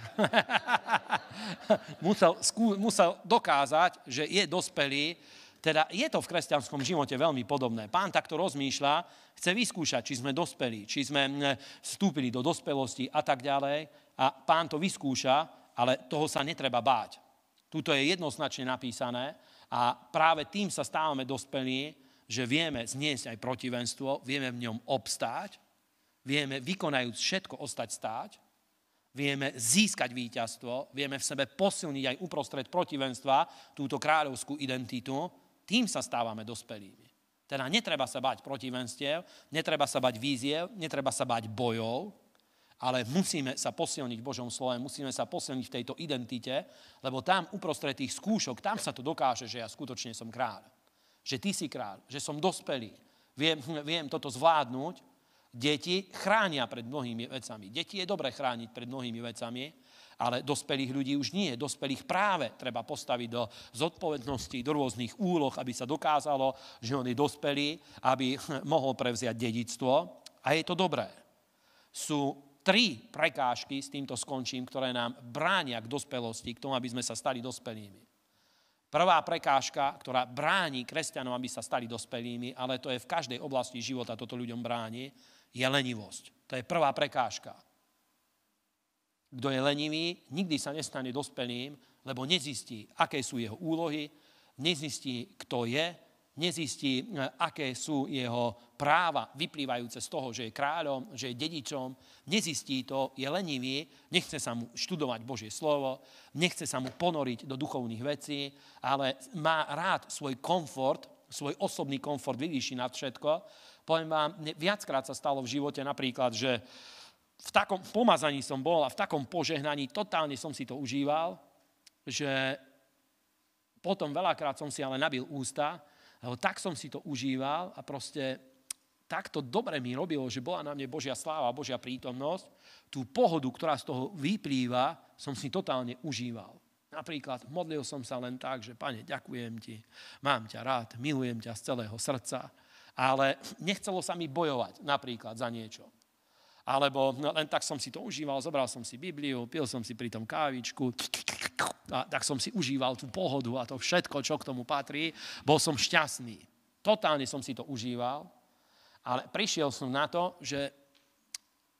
musel, skú, musel dokázať, že je dospelý, teda je to v kresťanskom živote veľmi podobné. Pán takto rozmýšľa, chce vyskúšať, či sme dospeli, či sme vstúpili do dospelosti a tak ďalej. A pán to vyskúša, ale toho sa netreba báť. Tuto je jednoznačne napísané a práve tým sa stávame dospelí, že vieme zniesť aj protivenstvo, vieme v ňom obstáť, vieme vykonajúc všetko ostať stáť, vieme získať víťazstvo, vieme v sebe posilniť aj uprostred protivenstva túto kráľovskú identitu, tým sa stávame dospelými. Teda netreba sa bať protivenstiev, netreba sa bať víziev, netreba sa bať bojov, ale musíme sa posilniť v Božom slove, musíme sa posilniť v tejto identite, lebo tam uprostred tých skúšok, tam sa to dokáže, že ja skutočne som kráľ. Že ty si kráľ, že som dospelý, viem, viem toto zvládnuť. Deti chránia pred mnohými vecami. Deti je dobre chrániť pred mnohými vecami, ale dospelých ľudí už nie. Dospelých práve treba postaviť do zodpovednosti, do rôznych úloh, aby sa dokázalo, že on je dospelý, aby mohol prevziať dedictvo. A je to dobré. Sú tri prekážky, s týmto skončím, ktoré nám bránia k dospelosti, k tomu, aby sme sa stali dospelými. Prvá prekážka, ktorá bráni kresťanom, aby sa stali dospelými, ale to je v každej oblasti života, toto ľuďom bráni, je lenivosť. To je prvá prekážka. Kto je lenivý, nikdy sa nestane dospelým, lebo nezistí, aké sú jeho úlohy, nezistí, kto je, nezistí, e, aké sú jeho práva vyplývajúce z toho, že je kráľom, že je dedičom, nezistí to, je lenivý, nechce sa mu študovať Božie slovo, nechce sa mu ponoriť do duchovných vecí, ale má rád svoj komfort, svoj osobný komfort vyvýši nad všetko. Poviem vám, viackrát sa stalo v živote napríklad, že v takom pomazaní som bol a v takom požehnaní totálne som si to užíval, že potom veľakrát som si ale nabil ústa lebo tak som si to užíval a proste takto dobre mi robilo, že bola na mne Božia sláva, Božia prítomnosť. Tú pohodu, ktorá z toho vyplýva, som si totálne užíval. Napríklad modlil som sa len tak, že pane, ďakujem ti, mám ťa rád, milujem ťa z celého srdca, ale nechcelo sa mi bojovať napríklad za niečo. Alebo len tak som si to užíval, zobral som si Bibliu, pil som si pritom kávičku, a tak som si užíval tú pohodu a to všetko, čo k tomu patrí. Bol som šťastný. Totálne som si to užíval, ale prišiel som na to, že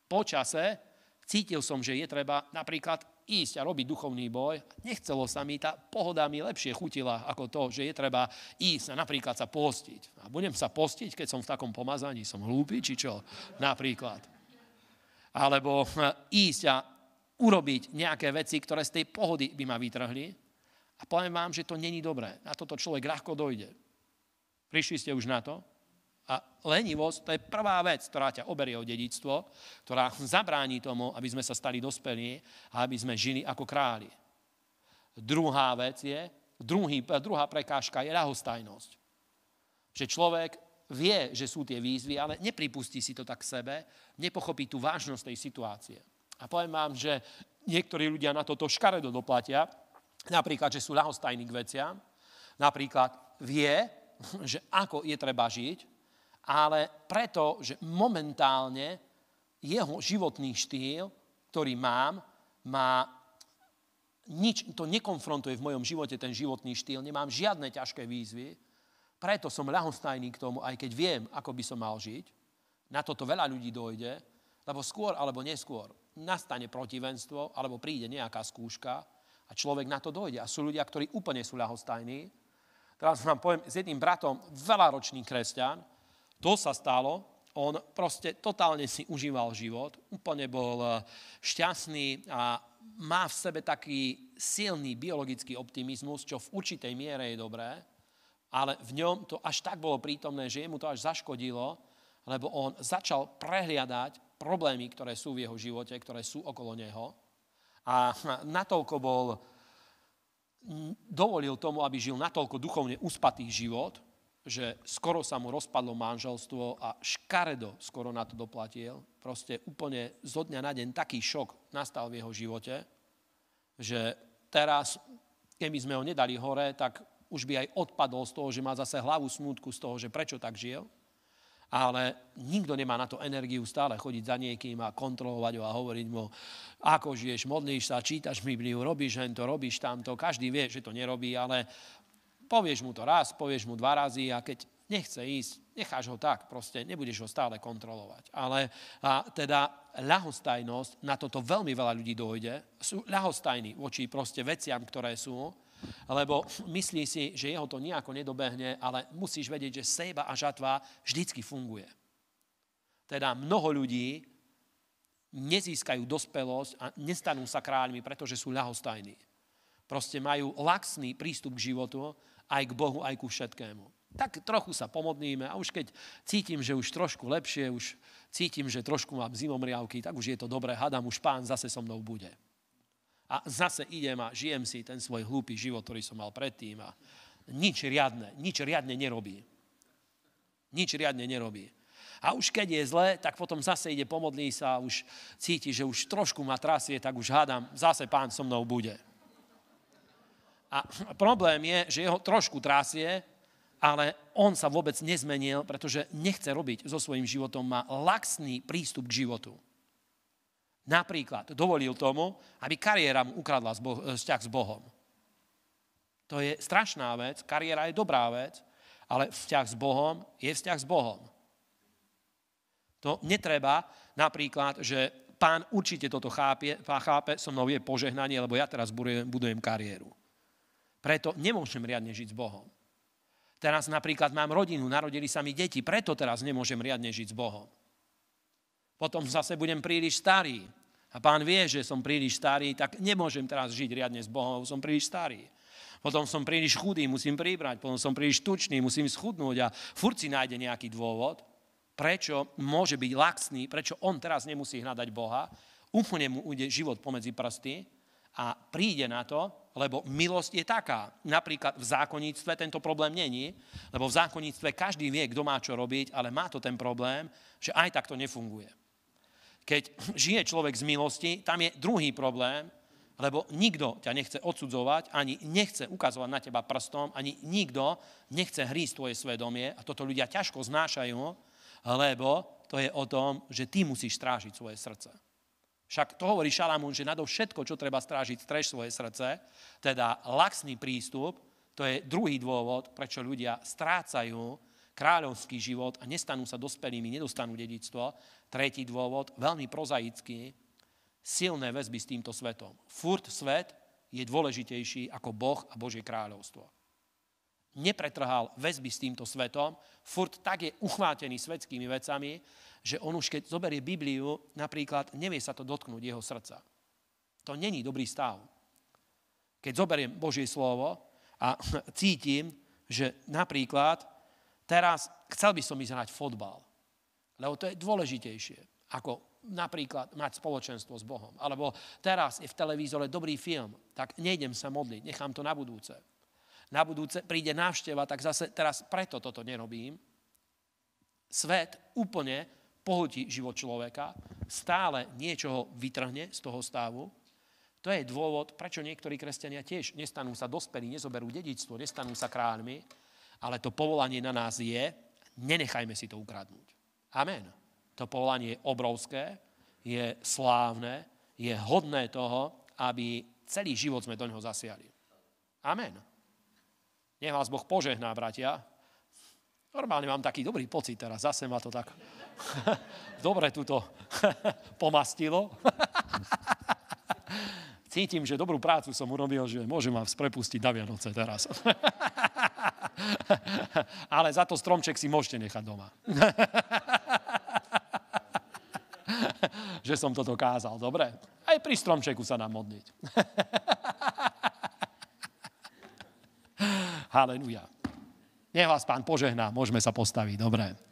po čase cítil som, že je treba napríklad ísť a robiť duchovný boj. Nechcelo sa mi, tá pohoda mi lepšie chutila ako to, že je treba ísť a napríklad sa postiť. A budem sa postiť, keď som v takom pomazaní, som hlúpy, či čo napríklad. Alebo e, ísť a urobiť nejaké veci, ktoré z tej pohody by ma vytrhli. A poviem vám, že to není dobré. Na toto človek ľahko dojde. Prišli ste už na to? A lenivosť to je prvá vec, ktorá ťa oberie o dedictvo, ktorá zabráni tomu, aby sme sa stali dospelí a aby sme žili ako králi. Druhá vec je, druhý, druhá prekážka je ľahostajnosť. Že človek vie, že sú tie výzvy, ale nepripustí si to tak k sebe, nepochopí tú vážnosť tej situácie. A poviem vám, že niektorí ľudia na toto škaredo doplatia, napríklad, že sú ľahostajní k veciam, napríklad vie, že ako je treba žiť, ale preto, že momentálne jeho životný štýl, ktorý mám, má nič, to nekonfrontuje v mojom živote ten životný štýl, nemám žiadne ťažké výzvy, preto som ľahostajný k tomu, aj keď viem, ako by som mal žiť. Na toto veľa ľudí dojde, lebo skôr alebo neskôr nastane protivenstvo, alebo príde nejaká skúška a človek na to dojde. A sú ľudia, ktorí úplne sú ľahostajní. Teraz vám poviem, s jedným bratom, veľaročný kresťan, to sa stalo, on proste totálne si užíval život, úplne bol eh, šťastný a má v sebe taký silný biologický optimizmus, čo v určitej miere je dobré, ale v ňom to až tak bolo prítomné, že jemu to až zaškodilo, lebo on začal prehliadať problémy, ktoré sú v jeho živote, ktoré sú okolo neho. A natoľko bol, dovolil tomu, aby žil natoľko duchovne uspatý život, že skoro sa mu rozpadlo manželstvo a škaredo skoro na to doplatil. Proste úplne zo dňa na deň taký šok nastal v jeho živote, že teraz, keby sme ho nedali hore, tak už by aj odpadol z toho, že má zase hlavu smutku z toho, že prečo tak žil ale nikto nemá na to energiu stále chodiť za niekým a kontrolovať ho a hovoriť mu, ako žiješ, modlíš sa, čítaš Bibliu, robíš len to, robíš tamto. Každý vie, že to nerobí, ale povieš mu to raz, povieš mu dva razy a keď nechce ísť, necháš ho tak, proste nebudeš ho stále kontrolovať. Ale a teda ľahostajnosť, na toto veľmi veľa ľudí dojde, sú ľahostajní voči proste veciam, ktoré sú, lebo myslí si, že jeho to nejako nedobehne, ale musíš vedieť, že sejba a žatva vždycky funguje. Teda mnoho ľudí nezískajú dospelosť a nestanú sa kráľmi, pretože sú ľahostajní. Proste majú laxný prístup k životu, aj k Bohu, aj ku všetkému. Tak trochu sa pomodníme a už keď cítim, že už trošku lepšie, už cítim, že trošku mám zimomriavky, tak už je to dobré, hadam, už pán zase so mnou bude. A zase idem a žijem si ten svoj hlúpy život, ktorý som mal predtým a nič riadne, nič riadne nerobí. Nič riadne nerobí. A už keď je zle, tak potom zase ide pomodlí sa a už cíti, že už trošku ma trasie, tak už hádam, zase pán so mnou bude. A problém je, že jeho trošku trasie, ale on sa vôbec nezmenil, pretože nechce robiť so svojím životom, má laxný prístup k životu. Napríklad dovolil tomu, aby kariéra mu ukradla e, vzťah s Bohom. To je strašná vec, kariéra je dobrá vec, ale vzťah s Bohom je vzťah s Bohom. To netreba napríklad, že pán určite toto chápe, chápe so mnou je požehnanie, lebo ja teraz budujem, budujem kariéru. Preto nemôžem riadne žiť s Bohom. Teraz napríklad mám rodinu, narodili sa mi deti, preto teraz nemôžem riadne žiť s Bohom potom zase budem príliš starý. A pán vie, že som príliš starý, tak nemôžem teraz žiť riadne s Bohom, som príliš starý. Potom som príliš chudý, musím pribrať, potom som príliš tučný, musím schudnúť a furt si nájde nejaký dôvod, prečo môže byť laxný, prečo on teraz nemusí hľadať Boha, úplne mu ujde život pomedzi prsty a príde na to, lebo milosť je taká. Napríklad v zákonníctve tento problém není, lebo v zákonníctve každý vie, kto má čo robiť, ale má to ten problém, že aj tak to nefunguje. Keď žije človek z milosti, tam je druhý problém, lebo nikto ťa nechce odsudzovať, ani nechce ukazovať na teba prstom, ani nikto nechce hrísť tvoje svedomie a toto ľudia ťažko znášajú, lebo to je o tom, že ty musíš strážiť svoje srdce. Však to hovorí Šalamún, že všetko, čo treba strážiť, strež svoje srdce, teda laxný prístup, to je druhý dôvod, prečo ľudia strácajú kráľovský život a nestanú sa dospelými, nedostanú dedictvo, Tretí dôvod, veľmi prozaický, silné väzby s týmto svetom. Furt svet je dôležitejší ako Boh a Božie kráľovstvo. Nepretrhal väzby s týmto svetom, furt tak je uchvátený svetskými vecami, že on už keď zoberie Bibliu, napríklad nevie sa to dotknúť jeho srdca. To není dobrý stav. Keď zoberiem Božie slovo a cítim, že napríklad teraz chcel by som ísť hrať fotbal lebo to je dôležitejšie, ako napríklad mať spoločenstvo s Bohom. Alebo teraz je v televízore dobrý film, tak nejdem sa modliť, nechám to na budúce. Na budúce príde návšteva, tak zase teraz preto toto nerobím. Svet úplne pohltí život človeka, stále niečoho vytrhne z toho stavu, to je dôvod, prečo niektorí kresťania tiež nestanú sa dospelí, nezoberú dedičstvo, nestanú sa kráľmi, ale to povolanie na nás je, nenechajme si to ukradnúť. Amen. To povolanie je obrovské, je slávne, je hodné toho, aby celý život sme do ňoho zasiali. Amen. Nech vás Boh požehná, bratia. Normálne mám taký dobrý pocit teraz, zase ma to tak dobre tuto pomastilo. Cítim, že dobrú prácu som urobil, že môžem vás prepustiť na Vianoce teraz. Ale za to stromček si môžete nechať doma že som toto kázal. Dobre? Aj pri stromčeku sa dá modliť. Halenúja. Nech vás pán požehná, môžeme sa postaviť. Dobre.